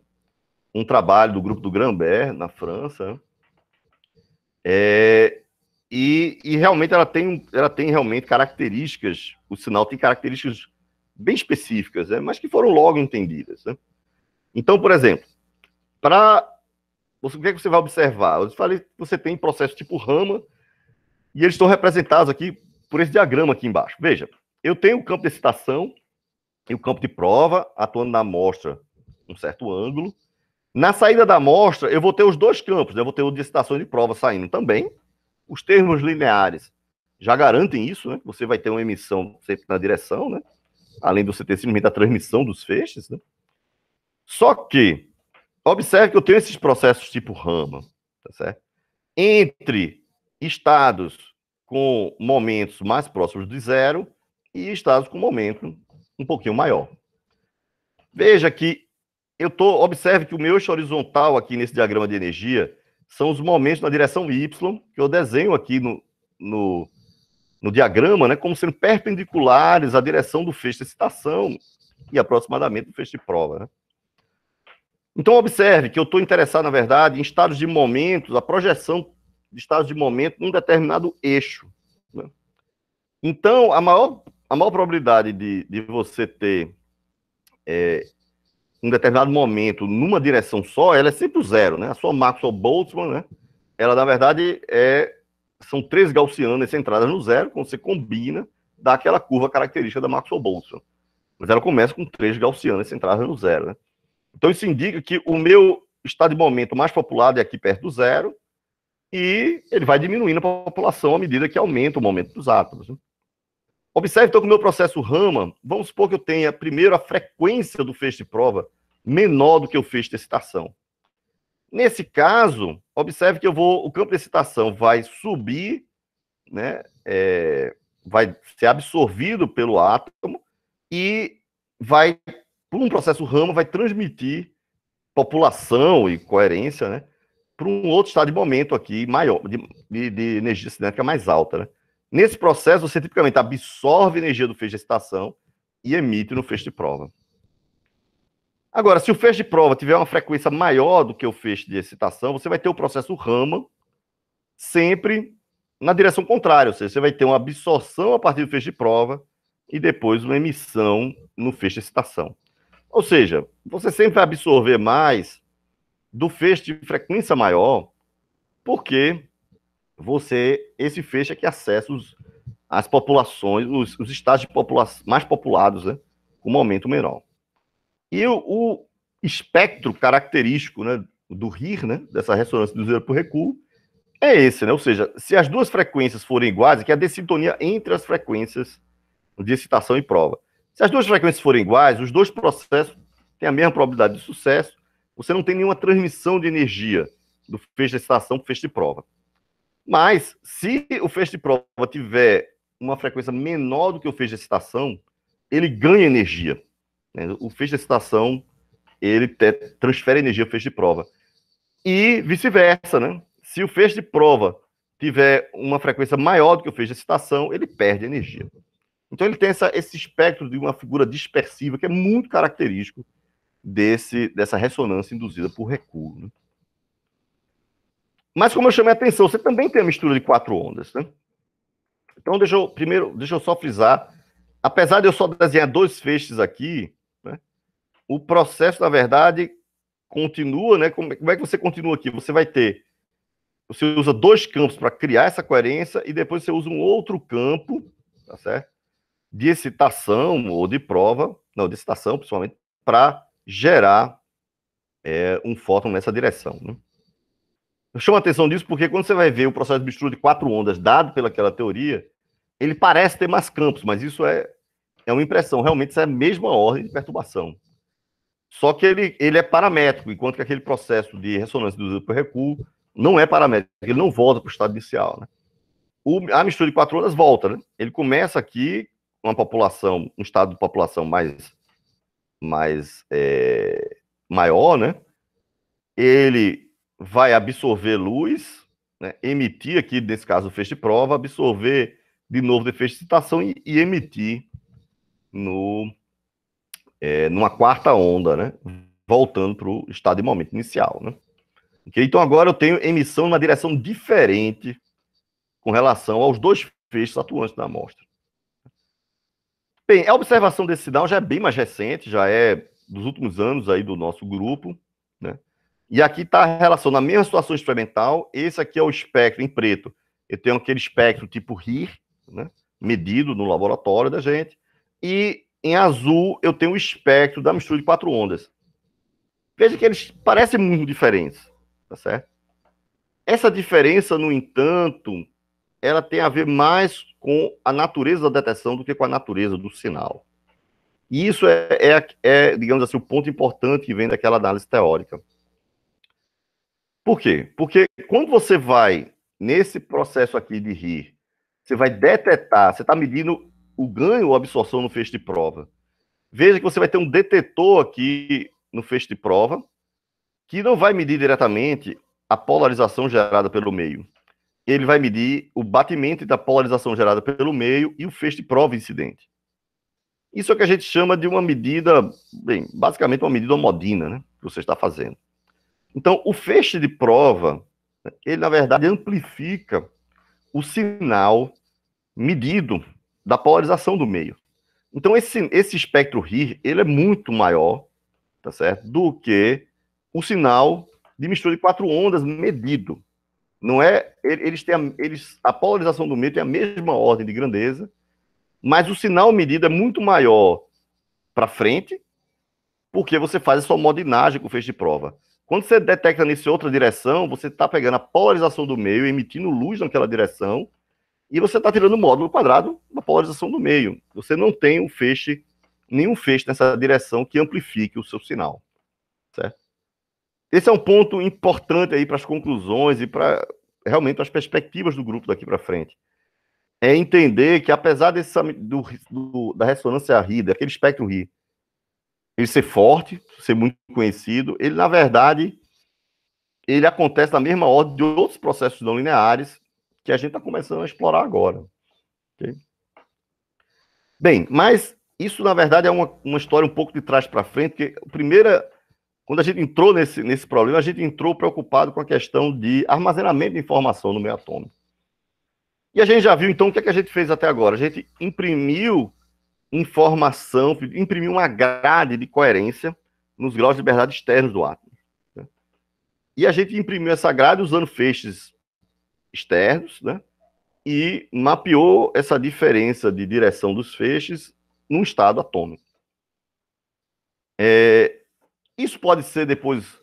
Um trabalho do grupo do Grambert, na França, né? É, e, e, realmente ela tem, ela tem realmente características, o sinal tem características bem específicas, né, mas que foram logo entendidas. Né? Então, por exemplo, para o que, é que você vai observar? Eu falei que você tem processo tipo rama, e eles estão representados aqui por esse diagrama aqui embaixo. Veja, eu tenho o campo de excitação e o campo de prova atuando na amostra um certo ângulo, na saída da amostra, eu vou ter os dois campos, né? eu vou ter o de citação de prova saindo também. Os termos lineares já garantem isso, né? Você vai ter uma emissão sempre na direção, né? Além de você ter simplesmente a transmissão dos feixes, né? Só que, observe que eu tenho esses processos tipo rama, tá certo? Entre estados com momentos mais próximos de zero e estados com momento um pouquinho maior. Veja que eu tô, observe que o meu eixo horizontal aqui nesse diagrama de energia são os momentos na direção Y, que eu desenho aqui no, no, no diagrama, né, como sendo perpendiculares à direção do feixe de excitação e aproximadamente do feixe de prova. Né? Então, observe que eu estou interessado, na verdade, em estados de momentos, a projeção de estados de momento num determinado eixo. Né? Então, a maior, a maior probabilidade de, de você ter é, um determinado momento numa direção só, ela é sempre o zero, né? A sua Maxwell Boltzmann, né? Ela, na verdade, é são três gaussianas centradas no zero, quando você combina, dá aquela curva característica da Maxwell Boltzmann. Mas ela começa com três gaussianas centradas no zero, né? Então isso indica que o meu estado de momento mais populado é aqui perto do zero, e ele vai diminuindo a população à medida que aumenta o momento dos átomos. Né? Observe então que o meu processo Raman, vamos supor que eu tenha primeiro a frequência do feixe de prova menor do que o fecho de excitação. Nesse caso, observe que eu vou, o campo de excitação vai subir, né, é, vai ser absorvido pelo átomo e vai, por um processo ramo, vai transmitir população e coerência, né, para um outro estado de momento aqui maior, de, de energia cinética mais alta, né? Nesse processo, você tipicamente absorve energia do feixe de excitação e emite no feixe de prova. Agora, se o fecho de prova tiver uma frequência maior do que o fecho de excitação, você vai ter o processo rama sempre na direção contrária, ou seja, você vai ter uma absorção a partir do fecho de prova e depois uma emissão no fecho de excitação. Ou seja, você sempre vai absorver mais do fecho de frequência maior, porque você esse fecho é que acessa os, as populações, os, os de popula mais populados, né, com um aumento menor. E o, o espectro característico né, do RIR, né, dessa ressonância do zero por recuo, é esse, né? Ou seja, se as duas frequências forem iguais, que é a dessintonia entre as frequências de excitação e prova. Se as duas frequências forem iguais, os dois processos têm a mesma probabilidade de sucesso, você não tem nenhuma transmissão de energia do feixe de excitação para o feixe de prova. Mas, se o feixe de prova tiver uma frequência menor do que o feixe de excitação, ele ganha energia. Né? O feixe de excitação, ele te, transfere energia ao feixe de prova. E vice-versa, né? Se o feixe de prova tiver uma frequência maior do que o feixe de excitação, ele perde energia. Então ele tem essa, esse espectro de uma figura dispersiva que é muito característico desse, dessa ressonância induzida por recuo. Né? Mas como eu chamei a atenção, você também tem a mistura de quatro ondas, né? Então deixa eu primeiro, deixa eu só frisar, apesar de eu só desenhar dois feixes aqui, o processo, na verdade, continua, né? Como, é, como é que você continua aqui? Você vai ter. Você usa dois campos para criar essa coerência e depois você usa um outro campo, tá certo? De excitação ou de prova, não, de excitação, principalmente, para gerar é, um fóton nessa direção. Né? Eu chamo a atenção disso porque quando você vai ver o processo de mistura de quatro ondas dado pelaquela teoria, ele parece ter mais campos, mas isso é, é uma impressão. Realmente, isso é a mesma ordem de perturbação. Só que ele, ele é paramétrico, enquanto que aquele processo de ressonância induzida por recuo não é paramétrico, ele não volta para o estado inicial. Né? O, a mistura de quatro ondas volta, né? Ele começa aqui, uma população, um estado de população mais, mais é, maior, né? Ele vai absorver luz, né? emitir aqui, nesse caso, o feixe de prova, absorver de novo o feixe de citação e, e emitir no é, numa quarta onda, né? Voltando para o estado de momento inicial, né? Okay? Então agora eu tenho emissão numa direção diferente com relação aos dois feixes atuantes da amostra. Bem, a observação desse sinal já é bem mais recente, já é dos últimos anos aí do nosso grupo, né? E aqui está a relação na mesma situação experimental. Esse aqui é o espectro em preto. Eu tenho aquele espectro tipo RIR, né? medido no laboratório da gente. E em azul, eu tenho o espectro da mistura de quatro ondas. Veja que eles parecem muito diferentes, tá certo? Essa diferença, no entanto, ela tem a ver mais com a natureza da detecção do que com a natureza do sinal. E isso é, é, é, digamos assim, o ponto importante que vem daquela análise teórica. Por quê? Porque quando você vai nesse processo aqui de rir, você vai detectar, você está medindo o ganho ou absorção no feixe de prova. Veja que você vai ter um detetor aqui no feixe de prova, que não vai medir diretamente a polarização gerada pelo meio. Ele vai medir o batimento da polarização gerada pelo meio e o feixe de prova incidente. Isso é o que a gente chama de uma medida, bem, basicamente uma medida modina, né, que você está fazendo. Então, o feixe de prova, ele na verdade amplifica o sinal medido da polarização do meio. Então esse, esse espectro RIR, ele é muito maior, tá certo? Do que o sinal de mistura de quatro ondas medido. Não é, eles têm a, eles, a polarização do meio tem a mesma ordem de grandeza, mas o sinal medido é muito maior para frente, porque você faz a sua modinagem com o feixe de prova. Quando você detecta nesse outra direção, você está pegando a polarização do meio, emitindo luz naquela direção, e você está tirando o módulo quadrado da polarização do meio. Você não tem um feixe, nenhum feixe nessa direção que amplifique o seu sinal. Certo? Esse é um ponto importante aí para as conclusões e para realmente as perspectivas do grupo daqui para frente. É entender que apesar desse, do, do, da ressonância RI, daquele espectro RI, ele ser forte, ser muito conhecido, ele na verdade ele acontece na mesma ordem de outros processos não lineares que a gente está começando a explorar agora. Okay? Bem, mas isso na verdade é uma, uma história um pouco de trás para frente, porque a primeira, quando a gente entrou nesse, nesse problema, a gente entrou preocupado com a questão de armazenamento de informação no meio atômico. E a gente já viu então o que, é que a gente fez até agora. A gente imprimiu informação, imprimiu uma grade de coerência nos graus de liberdade externos do átomo. Né? E a gente imprimiu essa grade usando feixes externos, né? E mapeou essa diferença de direção dos feixes num estado atômico. É, isso pode ser depois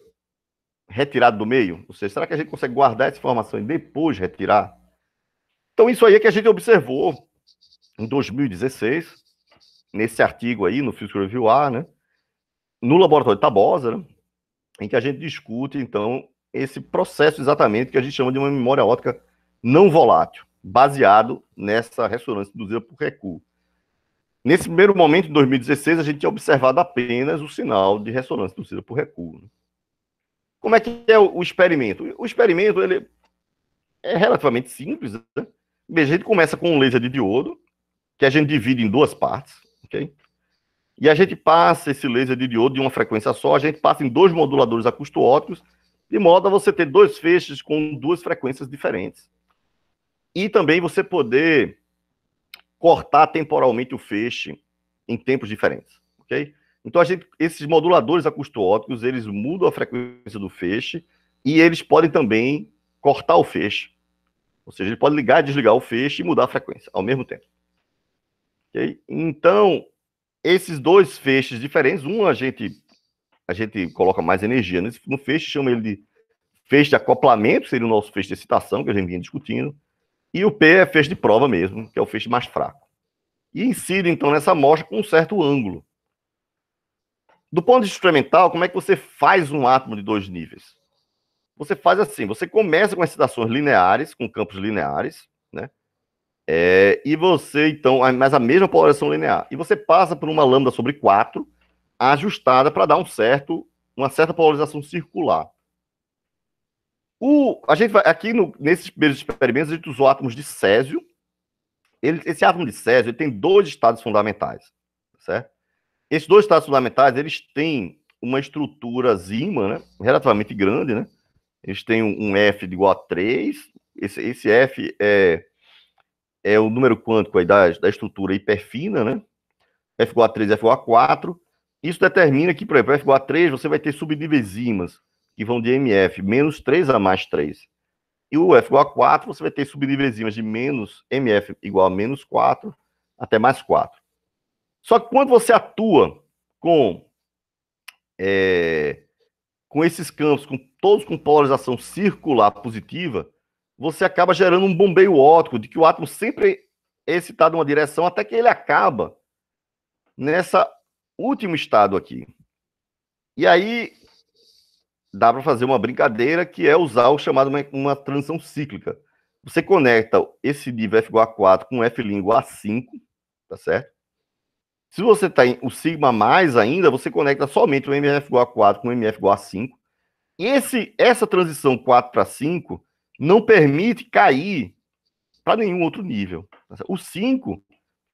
retirado do meio? Ou seja, será que a gente consegue guardar essa informação e depois retirar? Então, isso aí é que a gente observou em 2016, nesse artigo aí, no Physical Review A, né? no laboratório Tabosa, né? em que a gente discute, então, esse processo exatamente que a gente chama de uma memória ótica não volátil, baseado nessa ressonância induzida por recuo. Nesse primeiro momento, em 2016, a gente tinha observado apenas o sinal de ressonância induzida por recuo. Né? Como é que é o experimento? O experimento ele é relativamente simples. Né? A gente começa com um laser de diodo, que a gente divide em duas partes, ok? E a gente passa esse laser de diodo de uma frequência só, a gente passa em dois moduladores custo óticos de modo a você ter dois feixes com duas frequências diferentes. E também você poder cortar temporalmente o feixe em tempos diferentes, ok? Então gente, esses moduladores acústico eles mudam a frequência do feixe e eles podem também cortar o feixe. Ou seja, ele pode ligar e desligar o feixe e mudar a frequência ao mesmo tempo. Okay? Então, esses dois feixes diferentes, um a gente a gente coloca mais energia. no feixe, chama ele de feixe de acoplamento, seria o nosso feixe de excitação, que a gente vinha discutindo. E o P é feixe de prova mesmo, que é o feixe mais fraco. E incide, então, nessa amostra com um certo ângulo. Do ponto de vista instrumental, como é que você faz um átomo de dois níveis? Você faz assim, você começa com excitações lineares, com campos lineares, né? É, e você, então, mas a mesma polarização linear. E você passa por uma lambda sobre 4, ajustada para dar um certo, uma certa polarização circular. O, a gente vai, aqui no, nesses primeiros experimentos, a gente usou átomos de césio. Ele, esse átomo de césio tem dois estados fundamentais, certo? Esses dois estados fundamentais, eles têm uma estrutura zima, né? Relativamente grande, né? Eles têm um F igual a 3. Esse, esse F é, é o número quântico aí da, da estrutura hiperfina, né? F igual a 3, F igual a 4. Isso determina que, por exemplo, F igual a 3, você vai ter subnivezimas que vão de MF, menos 3 a mais 3. E o F igual a 4, você vai ter subnivezimas de menos MF igual a menos 4 até mais 4. Só que quando você atua com, é, com esses campos, com todos com polarização circular positiva, você acaba gerando um bombeio óptico, de que o átomo sempre é excitado em uma direção até que ele acaba nessa último estado aqui. E aí dá para fazer uma brincadeira que é usar o chamado uma, uma transição cíclica. Você conecta esse nível F igual a 4 com F' língua a 5, tá certo? Se você tem tá o sigma mais ainda, você conecta somente o MF igual a 4 com o MF igual a 5. E esse, essa transição 4 para 5 não permite cair para nenhum outro nível. Tá o 5,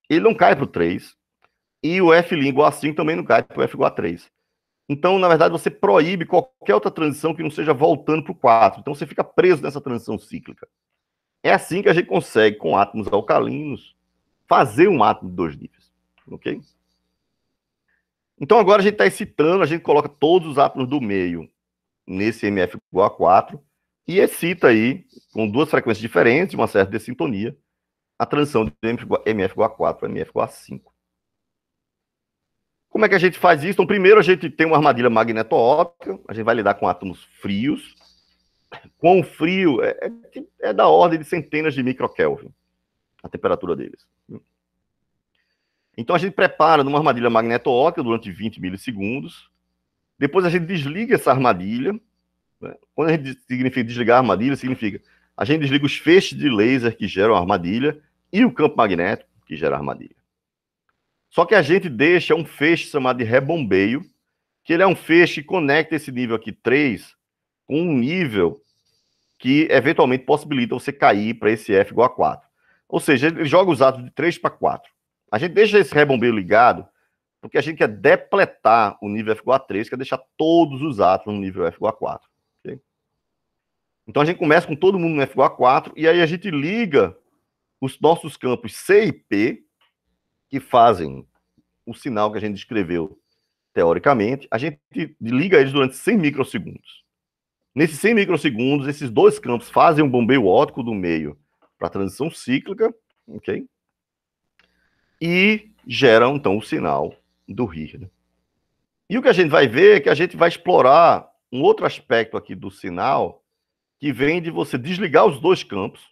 ele não cai para o 3, e o F' igual a 5 também não cai, para o F igual a 3. Então, na verdade, você proíbe qualquer outra transição que não seja voltando para o 4. Então, você fica preso nessa transição cíclica. É assim que a gente consegue, com átomos alcalinos, fazer um átomo de dois níveis. Ok? Então, agora a gente está excitando, a gente coloca todos os átomos do meio nesse MF igual a 4 e excita aí, com duas frequências diferentes, uma certa dessintonia, a transição de MF igual a 4 para MF igual a 5. Como é que a gente faz isso? Então, primeiro a gente tem uma armadilha magnetoóptica, a gente vai lidar com átomos frios. Quão frio é, é, é da ordem de centenas de microkelvin, a temperatura deles. Então a gente prepara numa armadilha magnetoóptica durante 20 milissegundos. Depois a gente desliga essa armadilha. Né? Quando a gente significa desligar a armadilha, significa a gente desliga os feixes de laser que geram a armadilha e o campo magnético que gera a armadilha. Só que a gente deixa um feixe chamado de rebombeio, que ele é um feixe que conecta esse nível aqui 3 com um nível que eventualmente possibilita você cair para esse F igual a 4. Ou seja, ele joga os atos de 3 para 4. A gente deixa esse rebombeio ligado porque a gente quer depletar o nível F igual a 3, quer deixar todos os átomos no nível F igual a 4. Okay? Então a gente começa com todo mundo no F igual a 4 e aí a gente liga os nossos campos C e P, que fazem o sinal que a gente descreveu teoricamente, a gente liga eles durante 100 microsegundos. Nesses 100 microsegundos, esses dois campos fazem um bombeio ótico do meio para a transição cíclica, ok? E geram, então, o sinal do RIR. E o que a gente vai ver é que a gente vai explorar um outro aspecto aqui do sinal, que vem de você desligar os dois campos,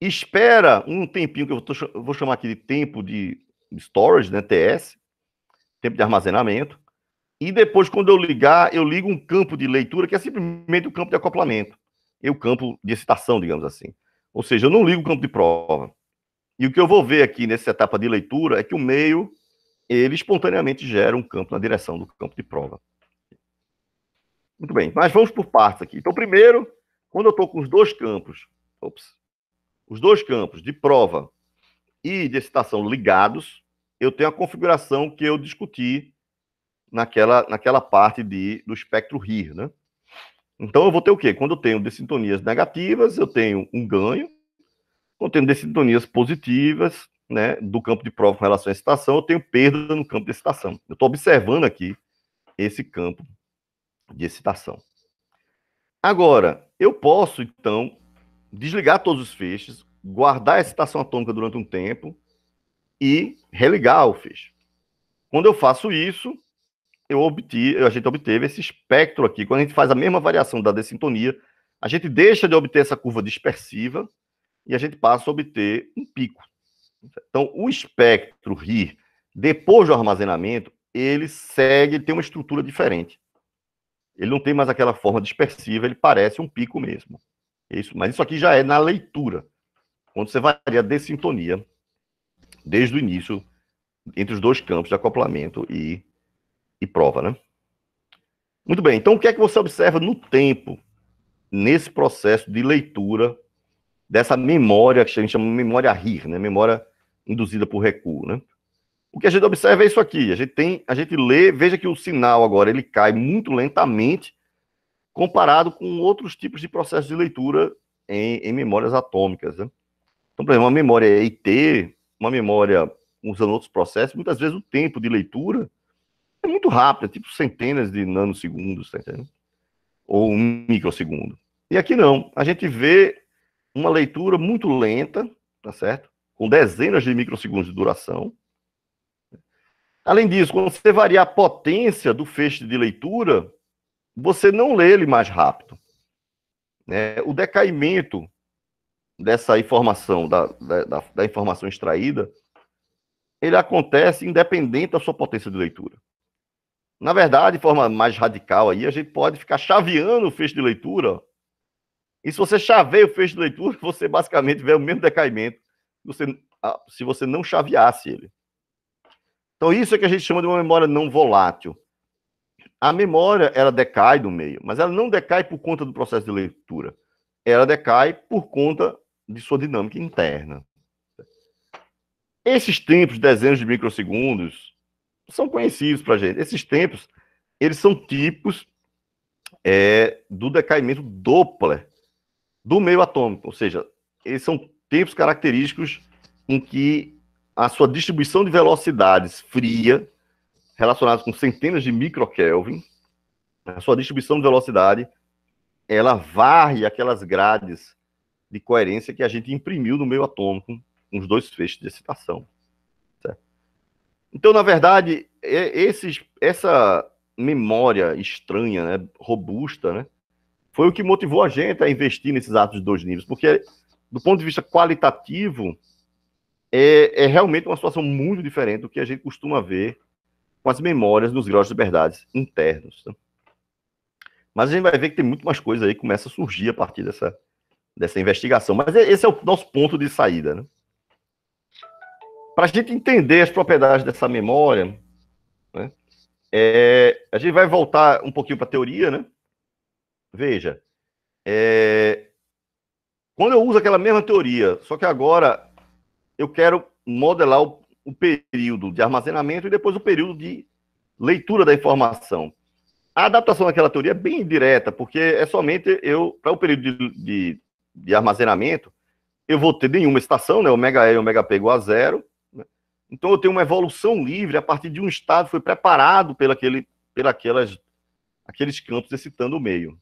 espera um tempinho que eu tô, vou chamar aqui de tempo de storage, né, TS, tempo de armazenamento, e depois quando eu ligar, eu ligo um campo de leitura que é simplesmente o campo de acoplamento, e o campo de excitação, digamos assim. Ou seja, eu não ligo o campo de prova. E o que eu vou ver aqui nessa etapa de leitura é que o meio ele espontaneamente gera um campo na direção do campo de prova. Muito bem, mas vamos por partes aqui. Então, primeiro, quando eu estou com os dois campos, ops, os dois campos de prova e de excitação ligados, eu tenho a configuração que eu discuti naquela, naquela parte de, do espectro RIR, né? Então eu vou ter o quê? Quando eu tenho dessintonias negativas, eu tenho um ganho. Quando eu tenho dessintonias positivas, né, do campo de prova com relação à excitação, eu tenho perda no campo de excitação. Eu estou observando aqui esse campo de excitação. Agora, eu posso, então, desligar todos os feixes, guardar a excitação atômica durante um tempo e religar o feixe. Quando eu faço isso, eu obti, a gente obteve esse espectro aqui. Quando a gente faz a mesma variação da dessintonia, a gente deixa de obter essa curva dispersiva e a gente passa a obter um pico. Então, o espectro RI, depois do armazenamento, ele segue, ele tem uma estrutura diferente. Ele não tem mais aquela forma dispersiva, ele parece um pico mesmo. Isso, mas isso aqui já é na leitura, quando você varia a sintonia desde o início entre os dois campos de acoplamento e, e prova, né? Muito bem, então o que é que você observa no tempo, nesse processo de leitura dessa memória que a gente chama de memória RIR, né? Memória induzida por recuo, né? O que a gente observa é isso aqui. A gente tem, a gente lê, veja que o sinal agora ele cai muito lentamente comparado com outros tipos de processos de leitura em, em memórias atômicas. Né? Então, por exemplo, uma memória EIT, uma memória usando outros processos, muitas vezes o tempo de leitura é muito rápido, é tipo centenas de nanosegundos, tá entendendo? Ou um microsegundo. E aqui não, a gente vê uma leitura muito lenta, tá certo? Com dezenas de microsegundos de duração. Além disso, quando você varia a potência do feixe de leitura, você não lê ele mais rápido. Né? O decaimento dessa informação, da, da, da informação extraída, ele acontece independente da sua potência de leitura. Na verdade, de forma mais radical aí, a gente pode ficar chaveando o fecho de leitura. E se você chaveia o fecho de leitura, você basicamente vê o mesmo decaimento você, ah, se você não chaveasse ele. Então, isso é que a gente chama de uma memória não volátil a memória ela decai do meio, mas ela não decai por conta do processo de leitura. Ela decai por conta de sua dinâmica interna. Esses tempos, dezenas de microsegundos, são conhecidos para a gente. Esses tempos, eles são tipos é, do decaimento Doppler do meio atômico, ou seja, eles são tempos característicos em que a sua distribuição de velocidades fria relacionados com centenas de microkelvin, a sua distribuição de velocidade, ela varre aquelas grades de coerência que a gente imprimiu no meio atômico com os dois feixes de excitação. Certo? Então, na verdade, é, essa memória estranha, né, robusta, né, foi o que motivou a gente a investir nesses atos de dois níveis, porque do ponto de vista qualitativo, é, é realmente uma situação muito diferente do que a gente costuma ver com as memórias nos graus de liberdades internos. Né? Mas a gente vai ver que tem muito mais coisa aí que começa a surgir a partir dessa, dessa investigação. Mas esse é o nosso ponto de saída. Né? Para a gente entender as propriedades dessa memória, né, é, a gente vai voltar um pouquinho para a teoria. Né? Veja, é, quando eu uso aquela mesma teoria, só que agora eu quero modelar o, o período de armazenamento e depois o período de leitura da informação. A adaptação daquela teoria é bem direta, porque é somente eu, para o período de, de, de, armazenamento, eu vou ter nenhuma estação, né, ômega E o mega P igual a zero, né, então eu tenho uma evolução livre a partir de um estado que foi preparado pelaquele, pelaquelas, aqueles campos excitando o meio.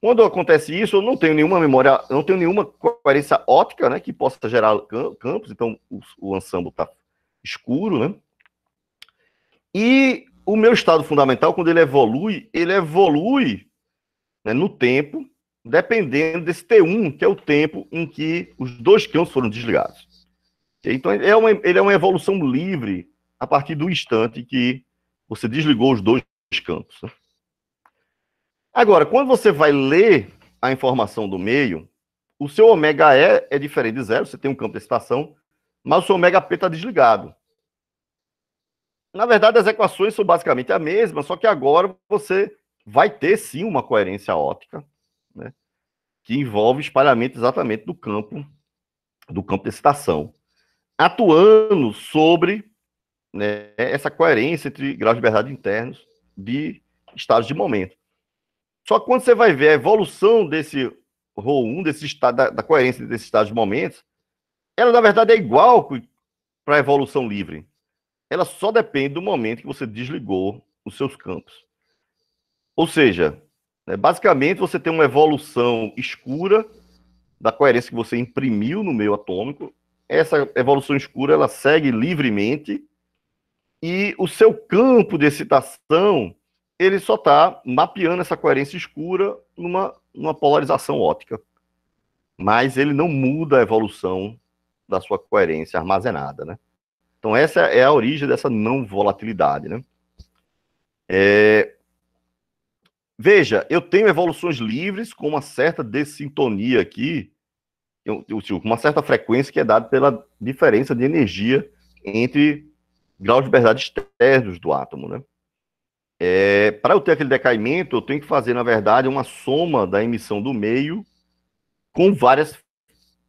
Quando acontece isso, eu não tenho nenhuma memória, não tenho nenhuma coerência óptica, né, que possa gerar campos, então o, o está escuro, né? E o meu estado fundamental, quando ele evolui, ele evolui né, no tempo, dependendo desse T1, que é o tempo em que os dois campos foram desligados. Então, ele é, uma, ele é uma evolução livre a partir do instante que você desligou os dois campos. Né? Agora, quando você vai ler a informação do meio, o seu ωE é diferente de zero, você tem um campo de excitação, mas o seu ômega P está desligado. Na verdade, as equações são basicamente a mesma, só que agora você vai ter sim uma coerência óptica, né? que envolve espalhamento exatamente do campo, do campo de excitação, atuando sobre né, essa coerência entre graus de liberdade internos de estados de momento. Só que quando você vai ver a evolução desse Rho 1, desse estado, da, da coerência desses estados de momentos, ela na verdade é igual para a evolução livre. Ela só depende do momento que você desligou os seus campos. Ou seja, né, basicamente você tem uma evolução escura da coerência que você imprimiu no meio atômico. Essa evolução escura ela segue livremente e o seu campo de excitação ele só está mapeando essa coerência escura numa, numa polarização óptica. Mas ele não muda a evolução da sua coerência armazenada, né? Então essa é a origem dessa não volatilidade, né? É... Veja, eu tenho evoluções livres com uma certa dessintonia aqui, tipo, com uma certa frequência que é dada pela diferença de energia entre graus de verdade externos do átomo, né? É, para eu ter aquele decaimento, eu tenho que fazer, na verdade, uma soma da emissão do meio com várias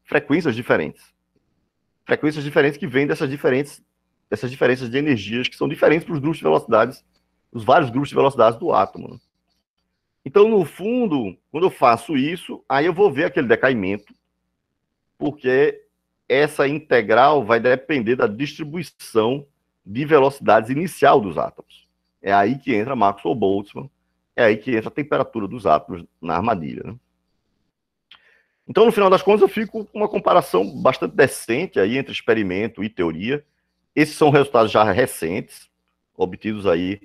frequências diferentes frequências diferentes que vêm dessas diferentes dessas diferenças de energias que são diferentes para os grupos de velocidades, os vários grupos de velocidades do átomo. Né? Então, no fundo, quando eu faço isso, aí eu vou ver aquele decaimento, porque essa integral vai depender da distribuição de velocidades inicial dos átomos. É aí que entra Maxwell Boltzmann, é aí que entra a temperatura dos átomos na armadilha. Né? Então, no final das contas, eu fico com uma comparação bastante decente aí entre experimento e teoria. Esses são resultados já recentes, obtidos aí,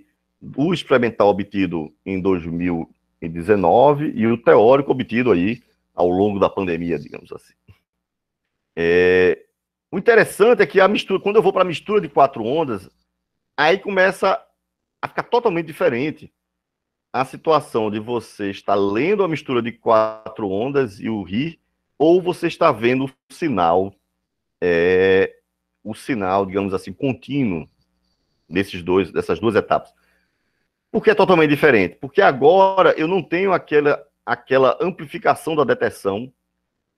o experimental obtido em 2019 e o teórico obtido aí ao longo da pandemia, digamos assim. É, o interessante é que a mistura, quando eu vou para a mistura de quatro ondas, aí começa a ficar totalmente diferente a situação de você estar lendo a mistura de quatro ondas e o RI, ou você está vendo o sinal, é, o sinal, digamos assim, contínuo desses dois, dessas duas etapas. Porque é totalmente diferente. Porque agora eu não tenho aquela, aquela amplificação da detecção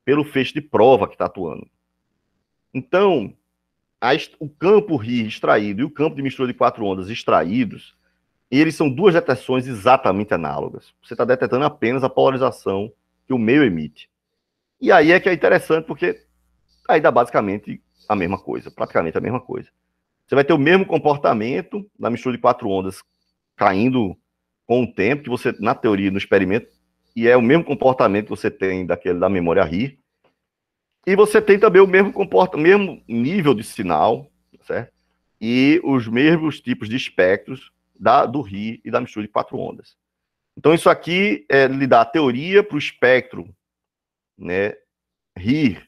pelo feixe de prova que está atuando. Então, a, o campo RI extraído e o campo de mistura de quatro ondas extraídos, e eles são duas detecções exatamente análogas. Você está detectando apenas a polarização que o meio emite. E aí é que é interessante, porque aí dá basicamente a mesma coisa, praticamente a mesma coisa. Você vai ter o mesmo comportamento na mistura de quatro ondas caindo com o tempo, que você, na teoria, no experimento, e é o mesmo comportamento que você tem daquele da memória RI. E você tem também o mesmo comportamento, mesmo nível de sinal, tá certo? E os mesmos tipos de espectros da, do Ri e da mistura de quatro ondas. Então, isso aqui é, lhe dá a teoria para o espectro né, RIR,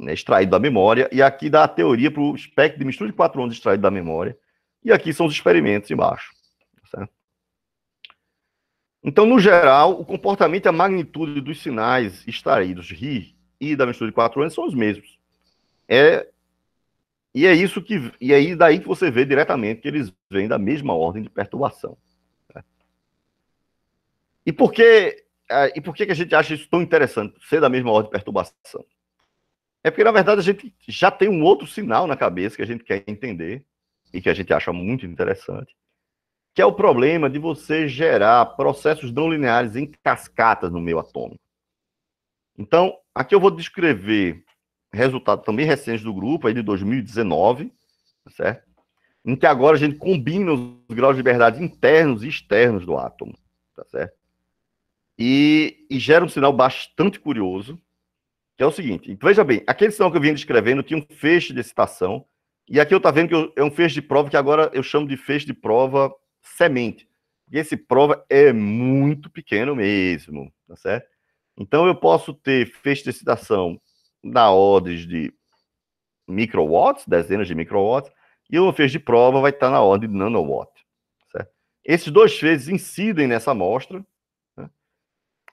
né, extraído da memória, e aqui dá a teoria para o espectro de mistura de quatro ondas extraído da memória, e aqui são os experimentos embaixo. Tá certo? Então, no geral, o comportamento e a magnitude dos sinais extraídos Ri e da mistura de quatro ondas são os mesmos. É e é isso que e aí é daí que você vê diretamente que eles vêm da mesma ordem de perturbação. Né? E por que é, e por que, que a gente acha isso tão interessante ser da mesma ordem de perturbação? É porque na verdade a gente já tem um outro sinal na cabeça que a gente quer entender e que a gente acha muito interessante, que é o problema de você gerar processos não lineares em cascatas no meio atômico. Então, aqui eu vou descrever resultado também recente do grupo, aí de 2019, tá certo? Em que agora a gente combina os graus de liberdade internos e externos do átomo, tá certo? E, e gera um sinal bastante curioso, que é o seguinte, veja bem, aquele sinal que eu vim descrevendo tinha um feixe de excitação, e aqui eu estou tá vendo que eu, é um feixe de prova que agora eu chamo de feixe de prova semente. E esse prova é muito pequeno mesmo, tá certo? Então eu posso ter feixe de excitação da ordem de microwatts, dezenas de microwatts, e uma fez de prova vai estar na ordem de nanowatt. Certo? Esses dois fezes incidem nessa amostra, né?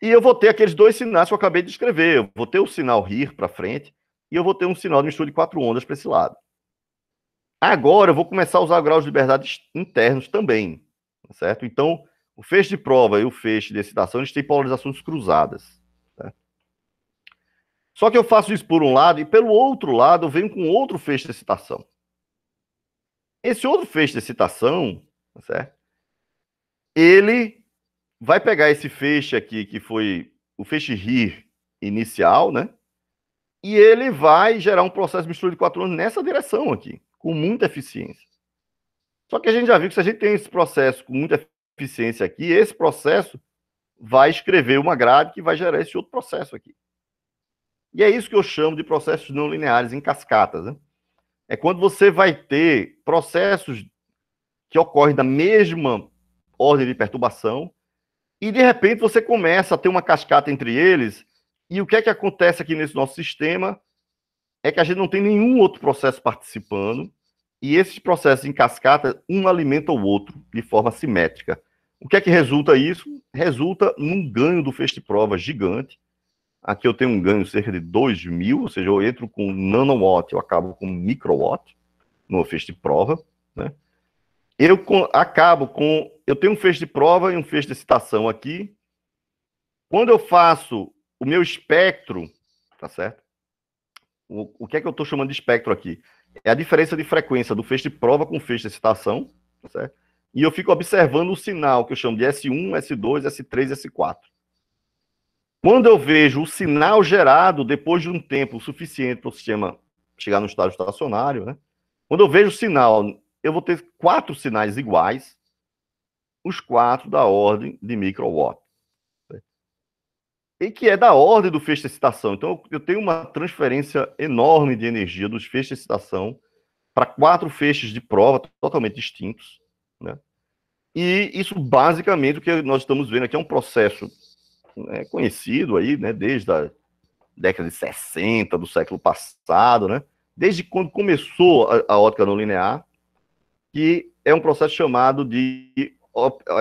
e eu vou ter aqueles dois sinais que eu acabei de descrever. Eu vou ter o sinal RIR para frente, e eu vou ter um sinal de mistura de quatro ondas para esse lado. Agora eu vou começar a usar graus de liberdade internos também, certo? Então, o feixe de prova e o feixe de excitação, eles têm polarizações cruzadas. Só que eu faço isso por um lado e pelo outro lado eu venho com outro fecho de citação. Esse outro fecho de citação, tá certo? Ele vai pegar esse feixe aqui que foi o feixe rir inicial, né? E ele vai gerar um processo mistura de quatro anos nessa direção aqui, com muita eficiência. Só que a gente já viu que se a gente tem esse processo com muita eficiência aqui, esse processo vai escrever uma grade que vai gerar esse outro processo aqui. E é isso que eu chamo de processos não lineares em cascatas. Né? É quando você vai ter processos que ocorrem da mesma ordem de perturbação e de repente você começa a ter uma cascata entre eles. E o que é que acontece aqui nesse nosso sistema? É que a gente não tem nenhum outro processo participando e esses processos em cascata um alimenta o outro de forma simétrica. O que é que resulta isso? Resulta num ganho do feixe de prova gigante Aqui eu tenho um ganho cerca de 2 mil, ou seja, eu entro com nanowatt, eu acabo com microwatt no feixe de prova, né? Eu com, acabo com, eu tenho um feixe de prova e um feixe de citação aqui. Quando eu faço o meu espectro, tá certo? O, o que é que eu estou chamando de espectro aqui? É a diferença de frequência do feixe de prova com feixe de citação, tá certo? E eu fico observando o sinal que eu chamo de S1, S2, S3, S4. Quando eu vejo o sinal gerado depois de um tempo suficiente para o sistema chegar no estado estacionário, né? Quando eu vejo o sinal, eu vou ter quatro sinais iguais, os quatro da ordem de microwatt. Né. E que é da ordem do feixe de excitação. Então, eu tenho uma transferência enorme de energia dos feixes de excitação para quatro feixes de prova totalmente distintos. Né? E isso, basicamente, o que nós estamos vendo aqui é um processo né, conhecido aí, né, desde a década de 60 do século passado, né, desde quando começou a, a ótica não linear, que é um processo chamado de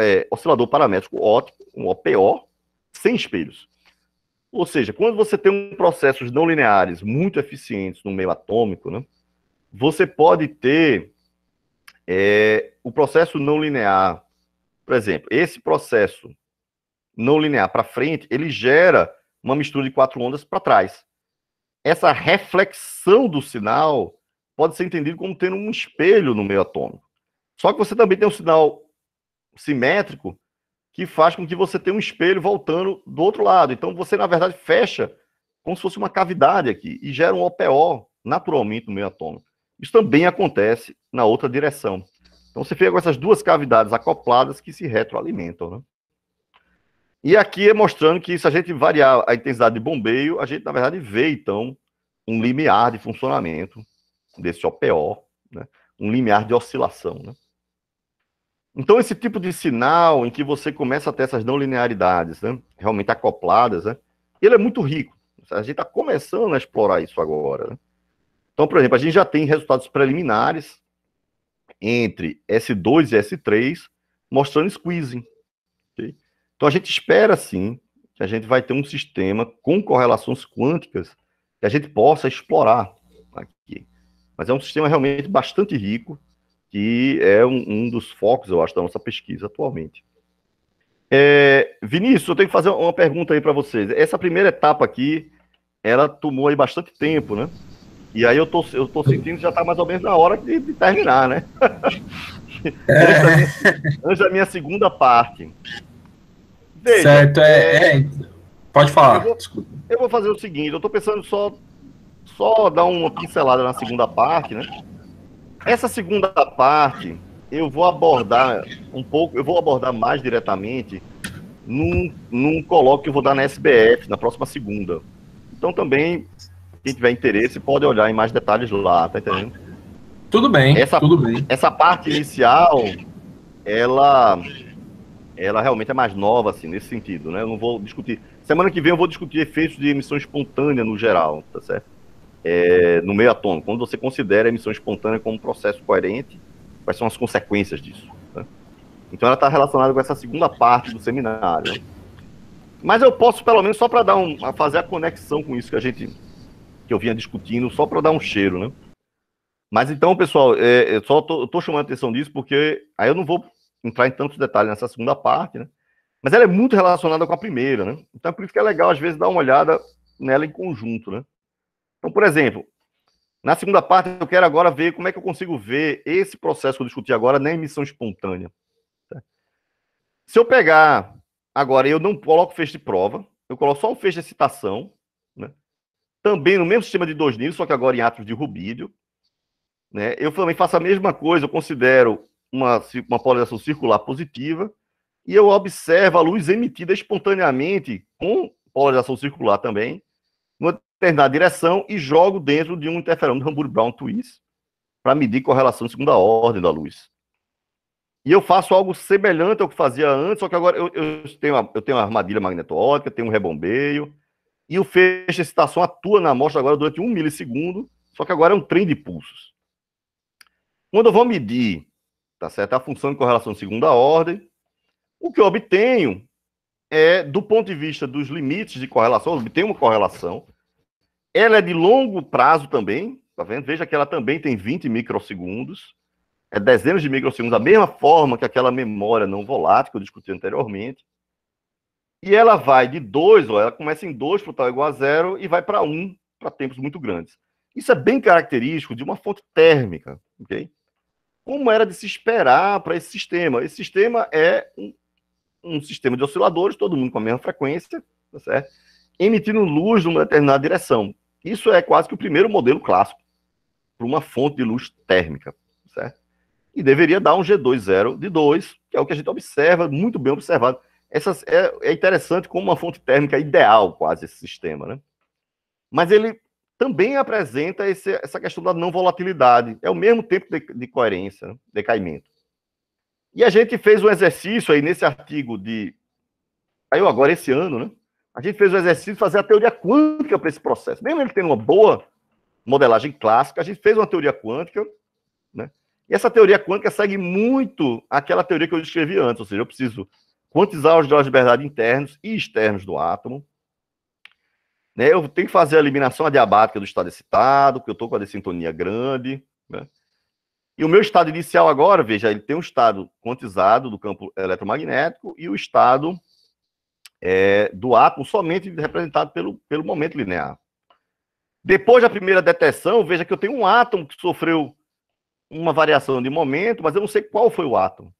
é, oscilador paramétrico óptico, um OPO, sem espelhos. Ou seja, quando você tem um processos não lineares muito eficientes no meio atômico, né, você pode ter é, o processo não linear, por exemplo, esse processo não linear para frente, ele gera uma mistura de quatro ondas para trás. Essa reflexão do sinal pode ser entendido como tendo um espelho no meio atômico. Só que você também tem um sinal simétrico que faz com que você tenha um espelho voltando do outro lado. Então você, na verdade, fecha como se fosse uma cavidade aqui e gera um OPO naturalmente no meio atômico. Isso também acontece na outra direção. Então você fica com essas duas cavidades acopladas que se retroalimentam. Né? E aqui é mostrando que se a gente variar a intensidade de bombeio, a gente, na verdade, vê, então, um limiar de funcionamento desse OPO, né? um limiar de oscilação. Né? Então, esse tipo de sinal em que você começa a ter essas não linearidades, né? realmente acopladas, né? ele é muito rico. A gente está começando a explorar isso agora. Né? Então, por exemplo, a gente já tem resultados preliminares entre S2 e S3 mostrando squeezing. Então a gente espera sim que a gente vai ter um sistema com correlações quânticas que a gente possa explorar aqui. Mas é um sistema realmente bastante rico, que é um, um dos focos, eu acho, da nossa pesquisa atualmente. É, Vinícius, eu tenho que fazer uma pergunta aí para vocês. Essa primeira etapa aqui, ela tomou aí bastante tempo, né? E aí eu tô, eu tô sentindo que já está mais ou menos na hora de, de terminar, né? É. antes, da minha, antes da minha segunda parte, Veja, certo, é, é, é, Pode falar. Eu vou, eu vou, fazer o seguinte, eu tô pensando só, só dar uma pincelada na segunda parte, né? Essa segunda parte eu vou abordar um pouco, eu vou abordar mais diretamente num, num coloque que eu vou dar na SBF, na próxima segunda. Então também, quem tiver interesse, pode olhar em mais detalhes lá, tá entendendo? Tudo bem, essa, tudo bem. Essa parte inicial, ela ela realmente é mais nova, assim, nesse sentido, né? Eu não vou discutir. Semana que vem eu vou discutir efeitos de emissão espontânea no geral, tá certo? É, no meio atômico, quando você considera a emissão espontânea como um processo coerente, quais são as consequências disso? Né? Então ela está relacionada com essa segunda parte do seminário. Né? Mas eu posso, pelo menos, só para dar um, a fazer a conexão com isso que a gente que eu vinha discutindo, só para dar um cheiro, né? Mas então, pessoal, é, eu é, só tô, eu tô chamando a atenção disso porque aí eu não vou entrar em tantos detalhes nessa segunda parte, né? Mas ela é muito relacionada com a primeira, né? Então é por isso que é legal, às vezes, dar uma olhada nela em conjunto, né? Então, por exemplo, na segunda parte eu quero agora ver como é que eu consigo ver esse processo que eu discuti agora na emissão espontânea. Tá? Se eu pegar agora, eu não coloco fecho de prova, eu coloco só um fecho de citação, né? também no mesmo sistema de dois níveis, só que agora em átomos de rubídio. Né? Eu também faço a mesma coisa, eu considero uma, uma polarização circular positiva, e eu observo a luz emitida espontaneamente com polarização circular também, numa determinada direção, e jogo dentro de um interferômetro de Hamburg-Brown twist para medir correlação de segunda ordem da luz. E eu faço algo semelhante ao que fazia antes, só que agora eu, eu tenho, uma, eu tenho uma armadilha magnetótica, tenho um rebombeio, e o feixe de excitação atua na amostra agora durante um milissegundo, só que agora é um trem de pulsos. Quando eu vou medir tá certo? A função de correlação de segunda ordem. O que eu obtenho é, do ponto de vista dos limites de correlação, eu obtenho uma correlação. Ela é de longo prazo também, tá vendo? Veja que ela também tem 20 microsegundos, é dezenas de microsegundos, da mesma forma que aquela memória não volátil que eu discuti anteriormente. E ela vai de 2, ou ela começa em 2 para tal igual a zero e vai para 1 um, para tempos muito grandes. Isso é bem característico de uma fonte térmica, ok? como era de se esperar para esse sistema. Esse sistema é um, um, sistema de osciladores, todo mundo com a mesma frequência, tá certo? emitindo luz numa determinada direção. Isso é quase que o primeiro modelo clássico para uma fonte de luz térmica, tá certo? E deveria dar um G20 de 2, que é o que a gente observa, muito bem observado. Essas, é, é interessante como uma fonte térmica é ideal, quase, esse sistema, né? Mas ele também apresenta esse, essa questão da não volatilidade. É o mesmo tempo de, de coerência, né? decaimento. E a gente fez um exercício aí nesse artigo de. Aí agora, esse ano, né? A gente fez um exercício de fazer a teoria quântica para esse processo. Mesmo ele tendo uma boa modelagem clássica, a gente fez uma teoria quântica, né? E essa teoria quântica segue muito aquela teoria que eu descrevi antes, ou seja, eu preciso quantizar os graus de verdade internos e externos do átomo, né? Eu tenho que fazer a eliminação adiabática do estado excitado, que eu estou com a desintonia grande. Né? E o meu estado inicial agora, veja, ele tem um estado quantizado do campo eletromagnético e o estado é, do átomo somente representado pelo, pelo momento linear. Depois da primeira detecção, veja que eu tenho um átomo que sofreu uma variação de momento, mas eu não sei qual foi o átomo.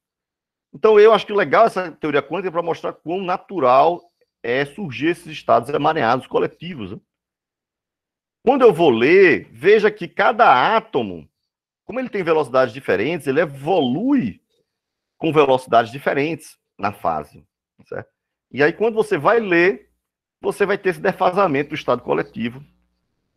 Então, eu acho que legal essa teoria quântica para mostrar quão natural é surgir esses estados emaranhados coletivos. Né? Quando eu vou ler, veja que cada átomo, como ele tem velocidades diferentes, ele evolui com velocidades diferentes na fase. Certo? E aí, quando você vai ler, você vai ter esse defasamento do estado coletivo,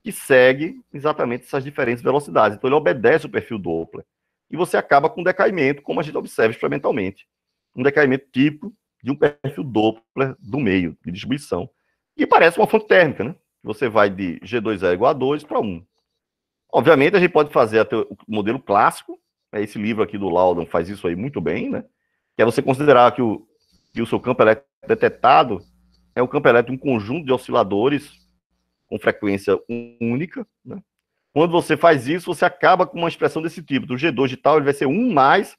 que segue exatamente essas diferentes velocidades. Então, ele obedece o perfil Doppler. E você acaba com um decaimento, como a gente observa experimentalmente. Um decaimento tipo de um perfil Doppler do meio de distribuição. E parece uma fonte térmica, né? Você vai de g 2 é igual a 2 para 1. Obviamente, a gente pode fazer até o modelo clássico, né? esse livro aqui do Laudon faz isso aí muito bem, né? Que é você considerar que o, que o seu campo elétrico detetado é o campo elétrico de um conjunto de osciladores com frequência única, né? Quando você faz isso, você acaba com uma expressão desse tipo. Do G2 de tal, ele vai ser 1 mais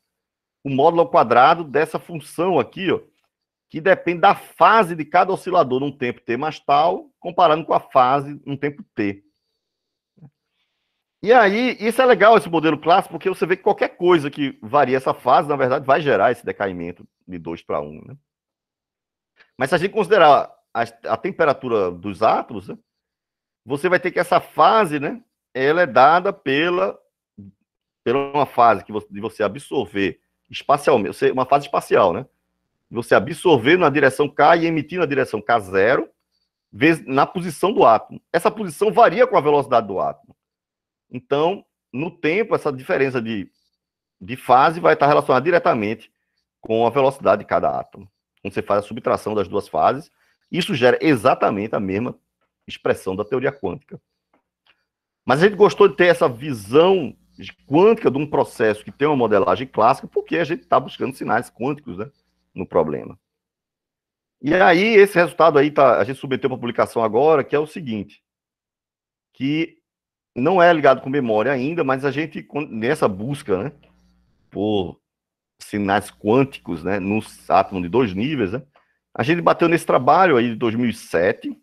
o módulo ao quadrado dessa função aqui, ó, que depende da fase de cada oscilador num tempo T mais tal, comparando com a fase num tempo T. E aí, isso é legal, esse modelo clássico, porque você vê que qualquer coisa que varia essa fase, na verdade, vai gerar esse decaimento de 2 para 1. Né? Mas se a gente considerar a, a temperatura dos átomos, né, você vai ter que essa fase, né, ela é dada pela, pela uma fase que você, de você absorver espacialmente, uma fase espacial, né? você absorver na direção K e emitir na direção K0, na posição do átomo. Essa posição varia com a velocidade do átomo. Então, no tempo, essa diferença de, de fase vai estar relacionada diretamente com a velocidade de cada átomo. Quando você faz a subtração das duas fases, isso gera exatamente a mesma expressão da teoria quântica. Mas a gente gostou de ter essa visão quântica de um processo que tem uma modelagem clássica, porque a gente está buscando sinais quânticos, né? no problema. E aí, esse resultado aí, tá, a gente submeteu para publicação agora, que é o seguinte, que não é ligado com memória ainda, mas a gente, nessa busca né, por sinais quânticos né, nos átomos de dois níveis, né, a gente bateu nesse trabalho aí de 2007,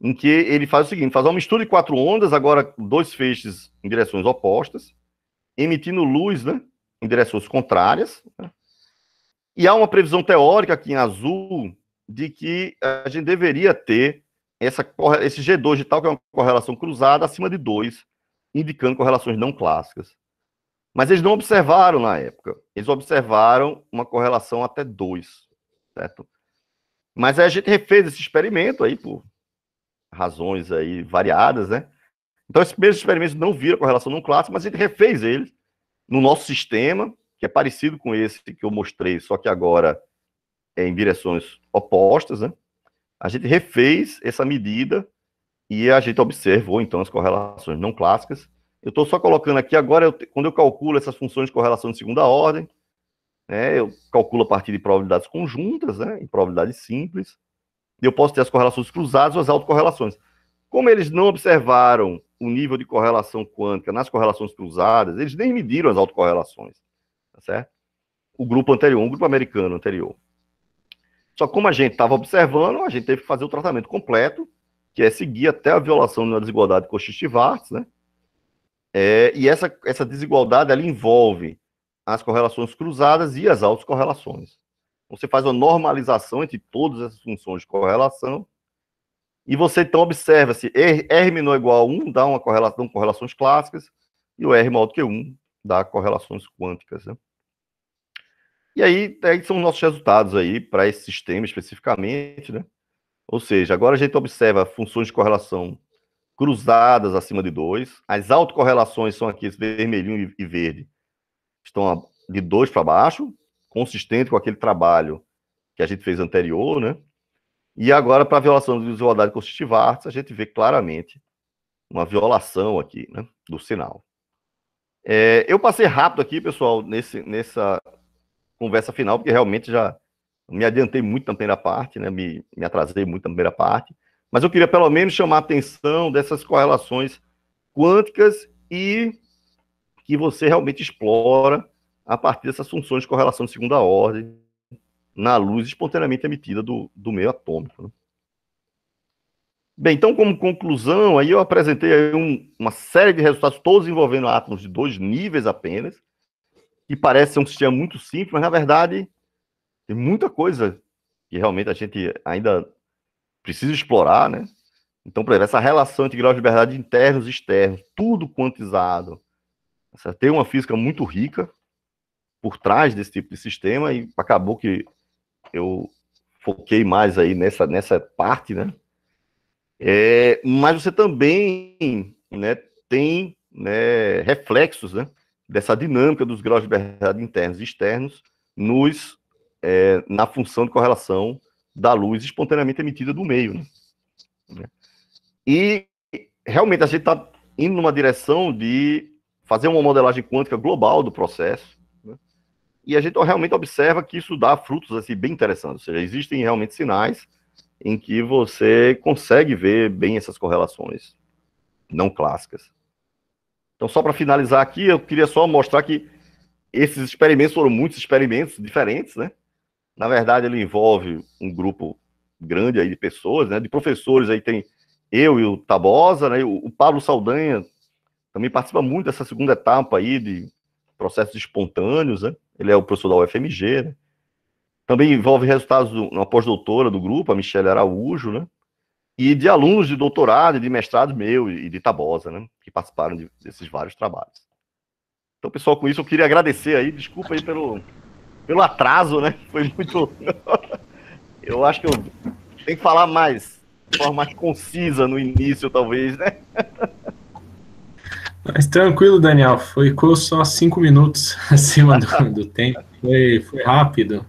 em que ele faz o seguinte, faz uma mistura de quatro ondas, agora dois feixes em direções opostas, emitindo luz né, em direções contrárias, né, e há uma previsão teórica aqui em azul de que a gente deveria ter essa, esse G2 de tal, que é uma correlação cruzada, acima de 2, indicando correlações não clássicas. Mas eles não observaram na época. Eles observaram uma correlação até 2, certo? Mas aí a gente refez esse experimento aí por razões aí variadas, né? Então, esses primeiros experimentos não viram correlação não clássica, mas a gente refez eles no nosso sistema que é parecido com esse que eu mostrei, só que agora é em direções opostas, né? A gente refez essa medida e a gente observou, então, as correlações não clássicas. Eu estou só colocando aqui agora, eu, quando eu calculo essas funções de correlação de segunda ordem, né, eu calculo a partir de probabilidades conjuntas, né, em probabilidades simples, e eu posso ter as correlações cruzadas ou as autocorrelações. Como eles não observaram o nível de correlação quântica nas correlações cruzadas, eles nem mediram as autocorrelações certo? O grupo anterior, o grupo americano anterior. Só como a gente estava observando, a gente teve que fazer o tratamento completo, que é seguir até a violação da desigualdade Cauchy-Schwarz, né? É, e essa, essa desigualdade ela envolve as correlações cruzadas e as autocorrelações. Então, você faz uma normalização entre todas essas funções de correlação e você então observa se er, R, menor igual a 1 dá uma correlação, correlações clássicas e o R maior do que 1 dá correlações quânticas. Né? E aí, aí são nossos resultados aí para esse sistema especificamente, né? Ou seja, agora a gente observa funções de correlação cruzadas acima de 2. As autocorrelações são aqui, esse vermelhinho e verde, estão de 2 para baixo, consistente com aquele trabalho que a gente fez anterior, né? E agora, para a violação de desigualdade consistiva artes, a gente vê claramente uma violação aqui, né, do sinal. É, eu passei rápido aqui, pessoal, nesse, nessa, conversa final, porque realmente já me adiantei muito na primeira parte, né? me, me atrasei muito na primeira parte, mas eu queria pelo menos chamar a atenção dessas correlações quânticas e que você realmente explora a partir dessas funções de correlação de segunda ordem na luz espontaneamente emitida do, do meio atômico. Né? Bem, então, como conclusão, aí eu apresentei aí um, uma série de resultados, todos envolvendo átomos de dois níveis apenas, que parece ser um sistema muito simples, mas na verdade tem muita coisa que realmente a gente ainda precisa explorar, né? Então, por exemplo, essa relação entre graus de liberdade internos e externos, tudo quantizado. tem uma física muito rica por trás desse tipo de sistema e acabou que eu foquei mais aí nessa, nessa parte, né? É, mas você também né, tem né, reflexos, né? dessa dinâmica dos graus de liberdade internos e externos nos, é, na função de correlação da luz espontaneamente emitida do meio. Né? né? E realmente a gente está indo numa direção de fazer uma modelagem quântica global do processo, né? e a gente realmente observa que isso dá frutos assim, bem interessantes, ou seja, existem realmente sinais em que você consegue ver bem essas correlações não clássicas. Então, só para finalizar aqui, eu queria só mostrar que esses experimentos foram muitos experimentos diferentes, né? Na verdade, ele envolve um grupo grande aí de pessoas, né? De professores aí tem eu e o Tabosa, né? O, Paulo Saldanha também participa muito dessa segunda etapa aí de processos espontâneos, né? Ele é o professor da UFMG, né? Também envolve resultados de uma pós-doutora do grupo, a Michelle Araújo, né? e de alunos de doutorado e de mestrado meu e de Tabosa, né, que participaram de, desses vários trabalhos. Então, pessoal, com isso eu queria agradecer aí, desculpa aí pelo, pelo atraso, né? Foi muito. eu acho que eu tenho que falar mais, de forma mais concisa no início, talvez, né? Mas tranquilo, Daniel, foi só cinco minutos acima do, do tempo, foi, foi rápido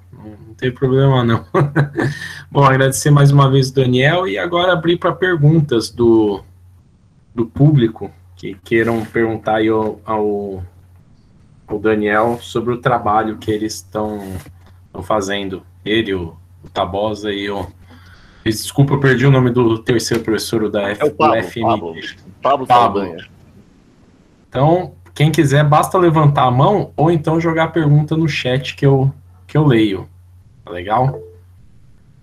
não tem problema não. Bom, agradecer mais uma vez o Daniel e agora abrir para perguntas do, do público que queiram perguntar aí ao, ao, ao Daniel sobre o trabalho que eles estão fazendo. Ele, o, o Tabosa e o. Desculpa, eu perdi o nome do terceiro professor da F, é Pablo, FMI. Pablo, Pablo, Pablo. Então, quem quiser, basta levantar a mão ou então jogar a pergunta no chat que eu, que eu leio. Tá legal?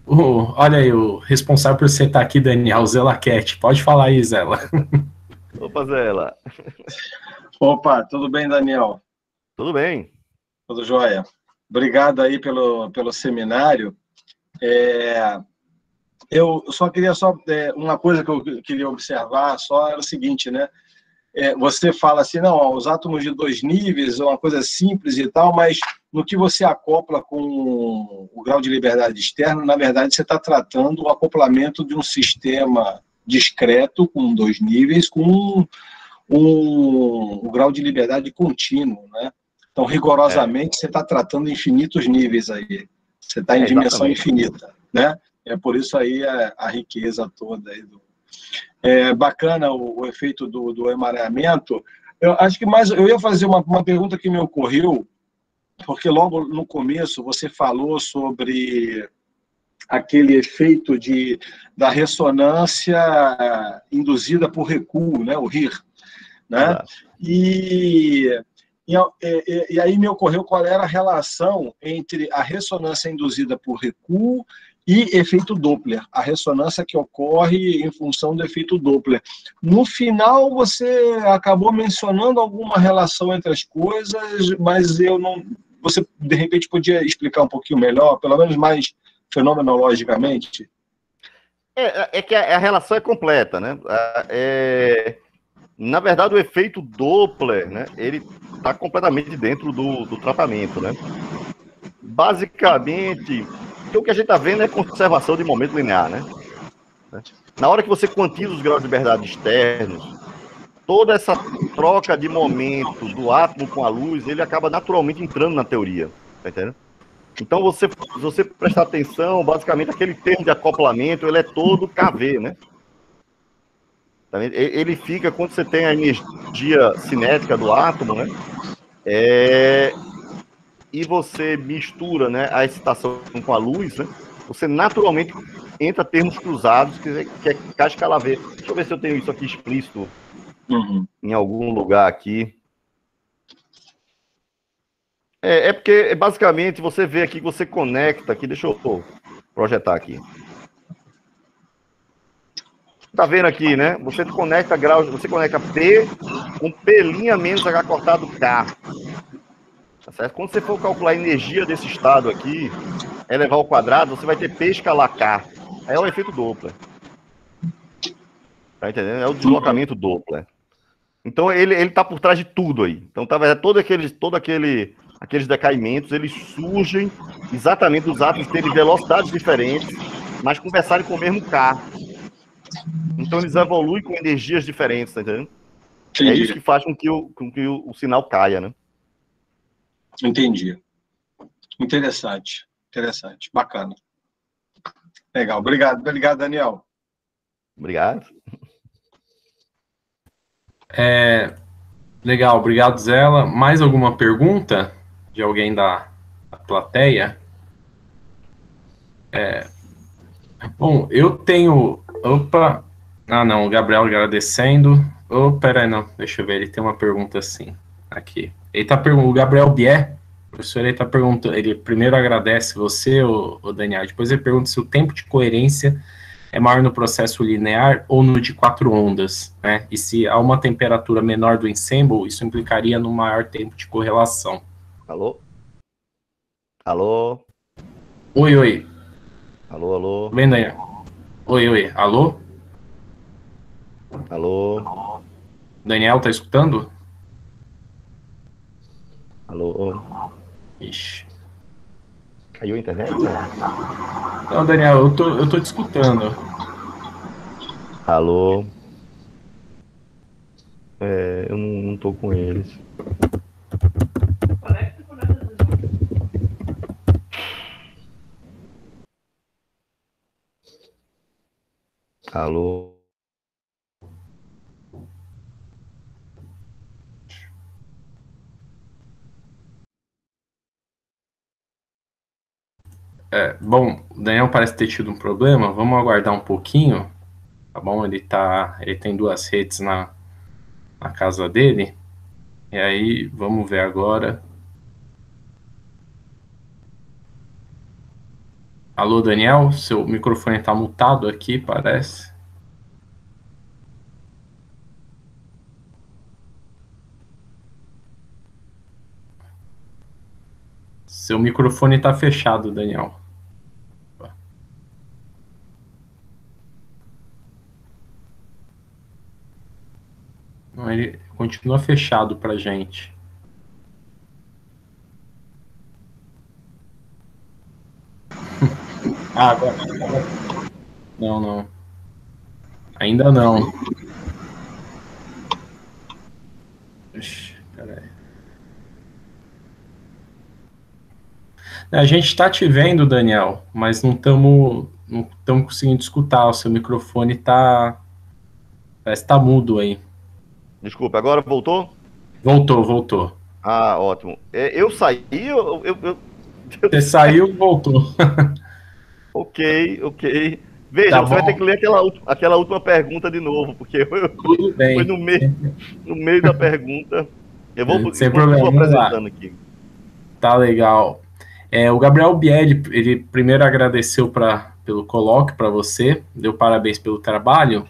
Uh, olha aí, o responsável por você estar tá aqui, Daniel, Zela Cat. Pode falar aí, Zela. Opa, Zela. Opa, tudo bem, Daniel? Tudo bem. Tudo jóia. Obrigado aí pelo, pelo seminário. É, eu só queria só é, uma coisa que eu queria observar só era o seguinte, né? é, você fala assim, não, ó, os átomos de dois níveis, é uma coisa simples e tal, mas no que você acopla com o grau de liberdade externa, na verdade você está tratando o acoplamento de um sistema discreto com dois níveis, com um, um, um grau de liberdade contínuo, né? Então, rigorosamente, é. você está tratando infinitos níveis aí. Você está em é, dimensão infinita, né? É por isso aí a, a riqueza toda aí do, é, bacana o, o, efeito do, do emaranhamento. Eu acho que mais. Eu ia fazer uma, uma pergunta que me ocorreu, porque logo no começo você falou sobre aquele efeito de, da ressonância induzida por recuo, né, o RIR. Né? Ah. E, e, e, aí me ocorreu qual era a relação entre a ressonância induzida por recuo e efeito Doppler, a ressonância que ocorre em função do efeito Doppler. No final, você acabou mencionando alguma relação entre as coisas, mas eu não. Você, de repente, podia explicar um pouquinho melhor, pelo menos mais fenomenologicamente? É, é, é que a, a, relação é completa, né? É, na verdade, o efeito Doppler, né? Ele está completamente dentro do, do tratamento, né? Basicamente, porque o que a gente está vendo é conservação de momento linear, né? Na hora que você quantiza os graus de liberdade externos, toda essa troca de momento do átomo com a luz, ele acaba naturalmente entrando na teoria, tá entendendo? Então, você, se você prestar atenção, basicamente, aquele termo de acoplamento, ele é todo KV, né? Tá ele fica, quando você tem a energia cinética do átomo, né? É, e você mistura né, a excitação com a luz, né, você naturalmente entra termos cruzados, que, que é casca laveira. Deixa eu ver se eu tenho isso aqui explícito uhum. em algum lugar aqui. É, é porque, é, basicamente, você vê aqui que você conecta aqui. Deixa eu projetar aqui. Tá vendo aqui, né? Você conecta graus, você conecta P com P' menos H cortado K. Tá certo? Quando você for calcular a energia desse estado aqui, elevar é ao quadrado, você vai ter P escalar K. Aí é o efeito Doppler. Tá entendendo? É o deslocamento Doppler. Então ele ele tá por trás de tudo aí. Então tá todo aquele todo aquele aqueles decaimentos, eles surgem exatamente dos átomos terem velocidades diferentes, mas conversarem com o mesmo K. Então eles evoluem com energias diferentes, tá entendendo? É Entendi. É isso que faz com que o, com que o, o sinal caia, né? Entendi. Interessante, interessante, bacana. Legal, obrigado, obrigado, Daniel. Obrigado. É, legal, obrigado, Zela. Mais alguma pergunta de alguém da, da plateia? É, bom, eu tenho. Opa! Ah, não, o Gabriel agradecendo. Oh, peraí, não, deixa eu ver, ele tem uma pergunta assim, aqui. Ele tá perguntando, o Gabriel Bier, professor, ele tá perguntando, ele primeiro agradece você, o, o Daniel, depois ele pergunta se o tempo de coerência é maior no processo linear ou no de quatro ondas, né? E se há uma temperatura menor do ensemble, isso implicaria no maior tempo de correlação. Alô? Alô? Oi, oi. Alô, alô. Vem, Daniel. Oi, oi. Alô? Alô? Daniel, tá escutando? Alô? Ixi. Caiu a internet? Não, Daniel, eu tô, eu tô te escutando. Alô? É, eu não, não tô com eles. Alô? É, bom, o Daniel parece ter tido um problema, vamos aguardar um pouquinho, tá bom? Ele tá, ele tem duas redes na, na casa dele, e aí vamos ver agora. Alô, Daniel, seu microfone está mutado aqui, parece. Seu microfone está fechado, Daniel. Ele continua fechado para gente. ah, agora. Não, não. Ainda não. É, a gente está te vendo, Daniel, mas não estamos não tamo conseguindo escutar. O seu microfone está Parece que está mudo aí. Desculpa, agora voltou? Voltou, voltou. Ah, ótimo. É, eu saí, eu. eu, eu... Você saiu voltou. ok, ok. Veja, tá você vai ter que ler aquela, aquela última pergunta de novo, porque eu, Tudo bem. foi no meio, no meio da pergunta. Eu vou, Sem problema, vou apresentando aqui. Tá legal. É, o Gabriel Biel, ele primeiro agradeceu pra, pelo coloque para você, deu parabéns pelo trabalho.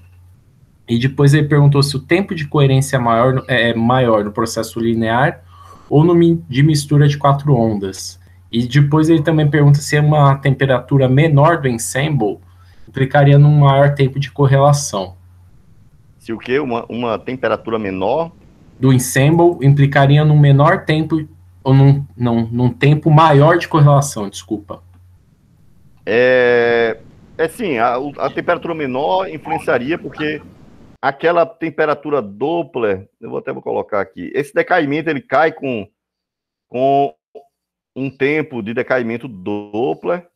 E depois ele perguntou se o tempo de coerência é maior, é maior no processo linear ou no de mistura de quatro ondas. E depois ele também pergunta se é uma temperatura menor do ensemble implicaria num maior tempo de correlação. Se o que? Uma, uma temperatura menor? Do ensemble implicaria num menor tempo, ou num, não num tempo maior de correlação, desculpa. É, é sim, a, a temperatura menor influenciaria porque aquela temperatura Doppler, eu vou até vou colocar aqui. Esse decaimento ele cai com, com um tempo de decaimento Doppler.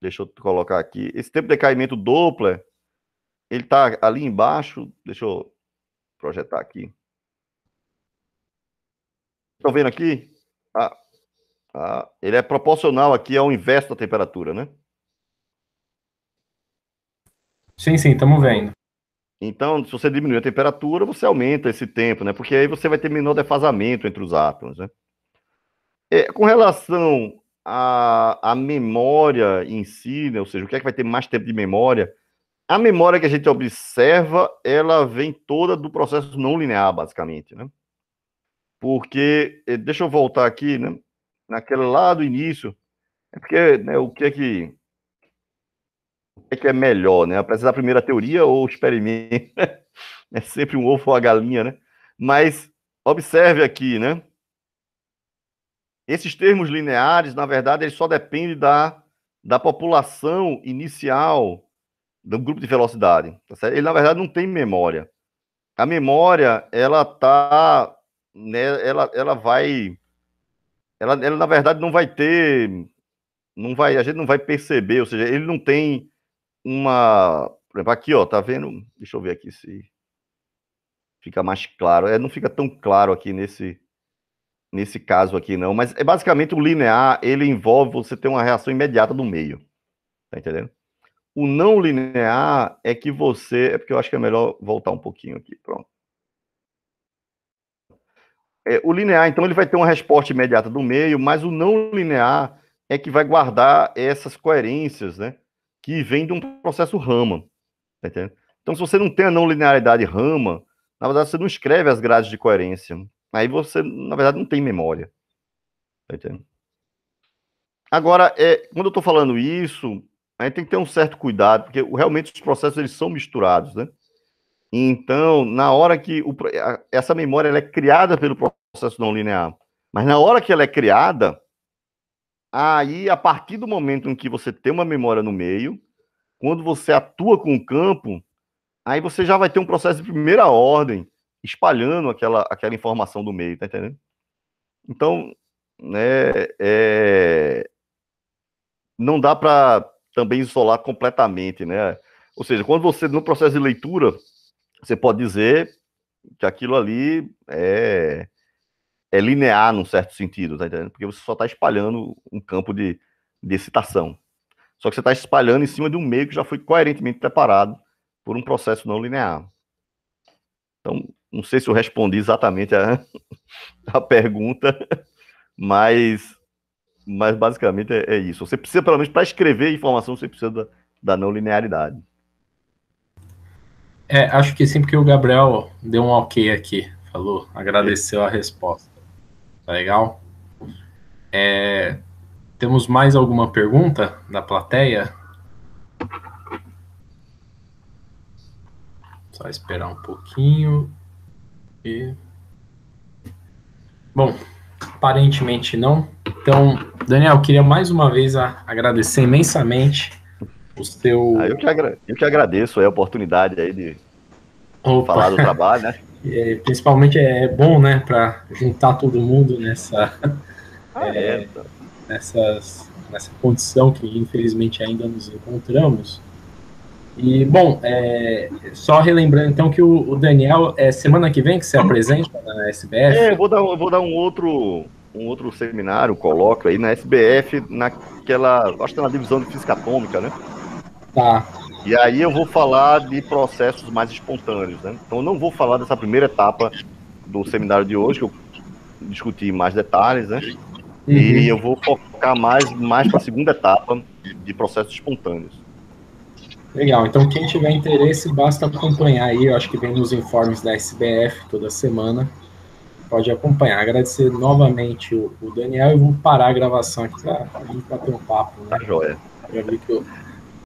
Deixa eu colocar aqui. Esse tempo de decaimento Doppler, ele está ali embaixo. Deixa eu projetar aqui. Estão vendo aqui? Ah, ah, ele é proporcional aqui ao inverso da temperatura, né? Sim, sim, estamos vendo. Então, se você diminuir a temperatura, você aumenta esse tempo, né? Porque aí você vai ter menor defasamento entre os átomos, né? É, com relação à, memória em si, né? ou seja, o que é que vai ter mais tempo de memória, a memória que a gente observa, ela vem toda do processo não linear, basicamente, né? Porque, eh, deixa eu voltar aqui, né? Naquele lá do início, é porque né, o que é que é que é melhor, né? Precisa da primeira teoria ou experimento? Né? é sempre um ovo ou a galinha, né? Mas observe aqui, né? Esses termos lineares, na verdade, eles só dependem da, da população inicial do grupo de velocidade. Tá Ele, na verdade, não tem memória. A memória, ela tá, né, ela, ela vai, ela, ela, na verdade, não vai ter, não vai, a gente não vai perceber, ou seja, ele não tem uma. Por exemplo, aqui, ó, tá vendo? Deixa eu ver aqui se fica mais claro. É, não fica tão claro aqui nesse nesse caso aqui não, mas é basicamente o linear, ele envolve você ter uma reação imediata do meio. Tá entendendo? O não linear é que você, é porque eu acho que é melhor voltar um pouquinho aqui, pronto. É, o linear, então, ele vai ter uma resposta imediata do meio, mas o não linear é que vai guardar essas coerências, né? que vem de um processo rama. Tá entendendo? Então, se você não tem a não linearidade rama, na verdade você não escreve as grades de coerência. Aí você, na verdade, não tem memória. Tá entendendo? Agora, é, quando eu estou falando isso, a gente tem que ter um certo cuidado, porque realmente os processos eles são misturados, né? Então, na hora que o, essa memória ela é criada pelo processo não linear, mas na hora que ela é criada, Aí, a partir do momento em que você tem uma memória no meio, quando você atua com o campo, aí você já vai ter um processo de primeira ordem, espalhando aquela, aquela informação do meio, tá entendendo? Então, né, é, não dá para também isolar completamente, né? Ou seja, quando você, no processo de leitura, você pode dizer que aquilo ali é, é linear num certo sentido, tá entendendo? Porque você só está espalhando um campo de, de excitação. Só que você está espalhando em cima de um meio que já foi coerentemente preparado por um processo não linear. Então, não sei se eu respondi exatamente a, a pergunta, mas, mas basicamente é, é isso. Você precisa, pelo menos, para escrever informação, você precisa da, da não linearidade. É, acho que sim, porque o Gabriel deu um ok aqui, falou, agradeceu a resposta. Tá legal? É, temos mais alguma pergunta da plateia? Só esperar um pouquinho. E... Bom, aparentemente não. Então, Daniel, queria mais uma vez agradecer imensamente o seu. Ah, eu, que agra... eu que agradeço a oportunidade aí de Opa. falar do trabalho, né? É, principalmente é, é bom, né, para juntar todo mundo nessa, ah, é, é. nessas, nessa condição que infelizmente ainda nos encontramos. E bom, é, só relembrando então que o, o, Daniel é semana que vem que se apresenta na SBF. É, eu vou dar, vou dar um outro um outro seminário, um colóquio aí na SBF naquela, acho que na divisão de física atômica, né? Tá. E aí eu vou falar de processos mais espontâneos, né? Então eu não vou falar dessa primeira etapa do seminário de hoje, que eu discuti mais detalhes, né? Uhum. E eu vou focar mais, mais para a segunda etapa de processos espontâneos. Legal, então quem tiver interesse, basta acompanhar aí, eu acho que vem nos informes da SBF toda semana, pode acompanhar. Agradecer novamente o, o Daniel e vou parar a gravação aqui para a gente bater um papo. Né? Tá joia. Já vi que eu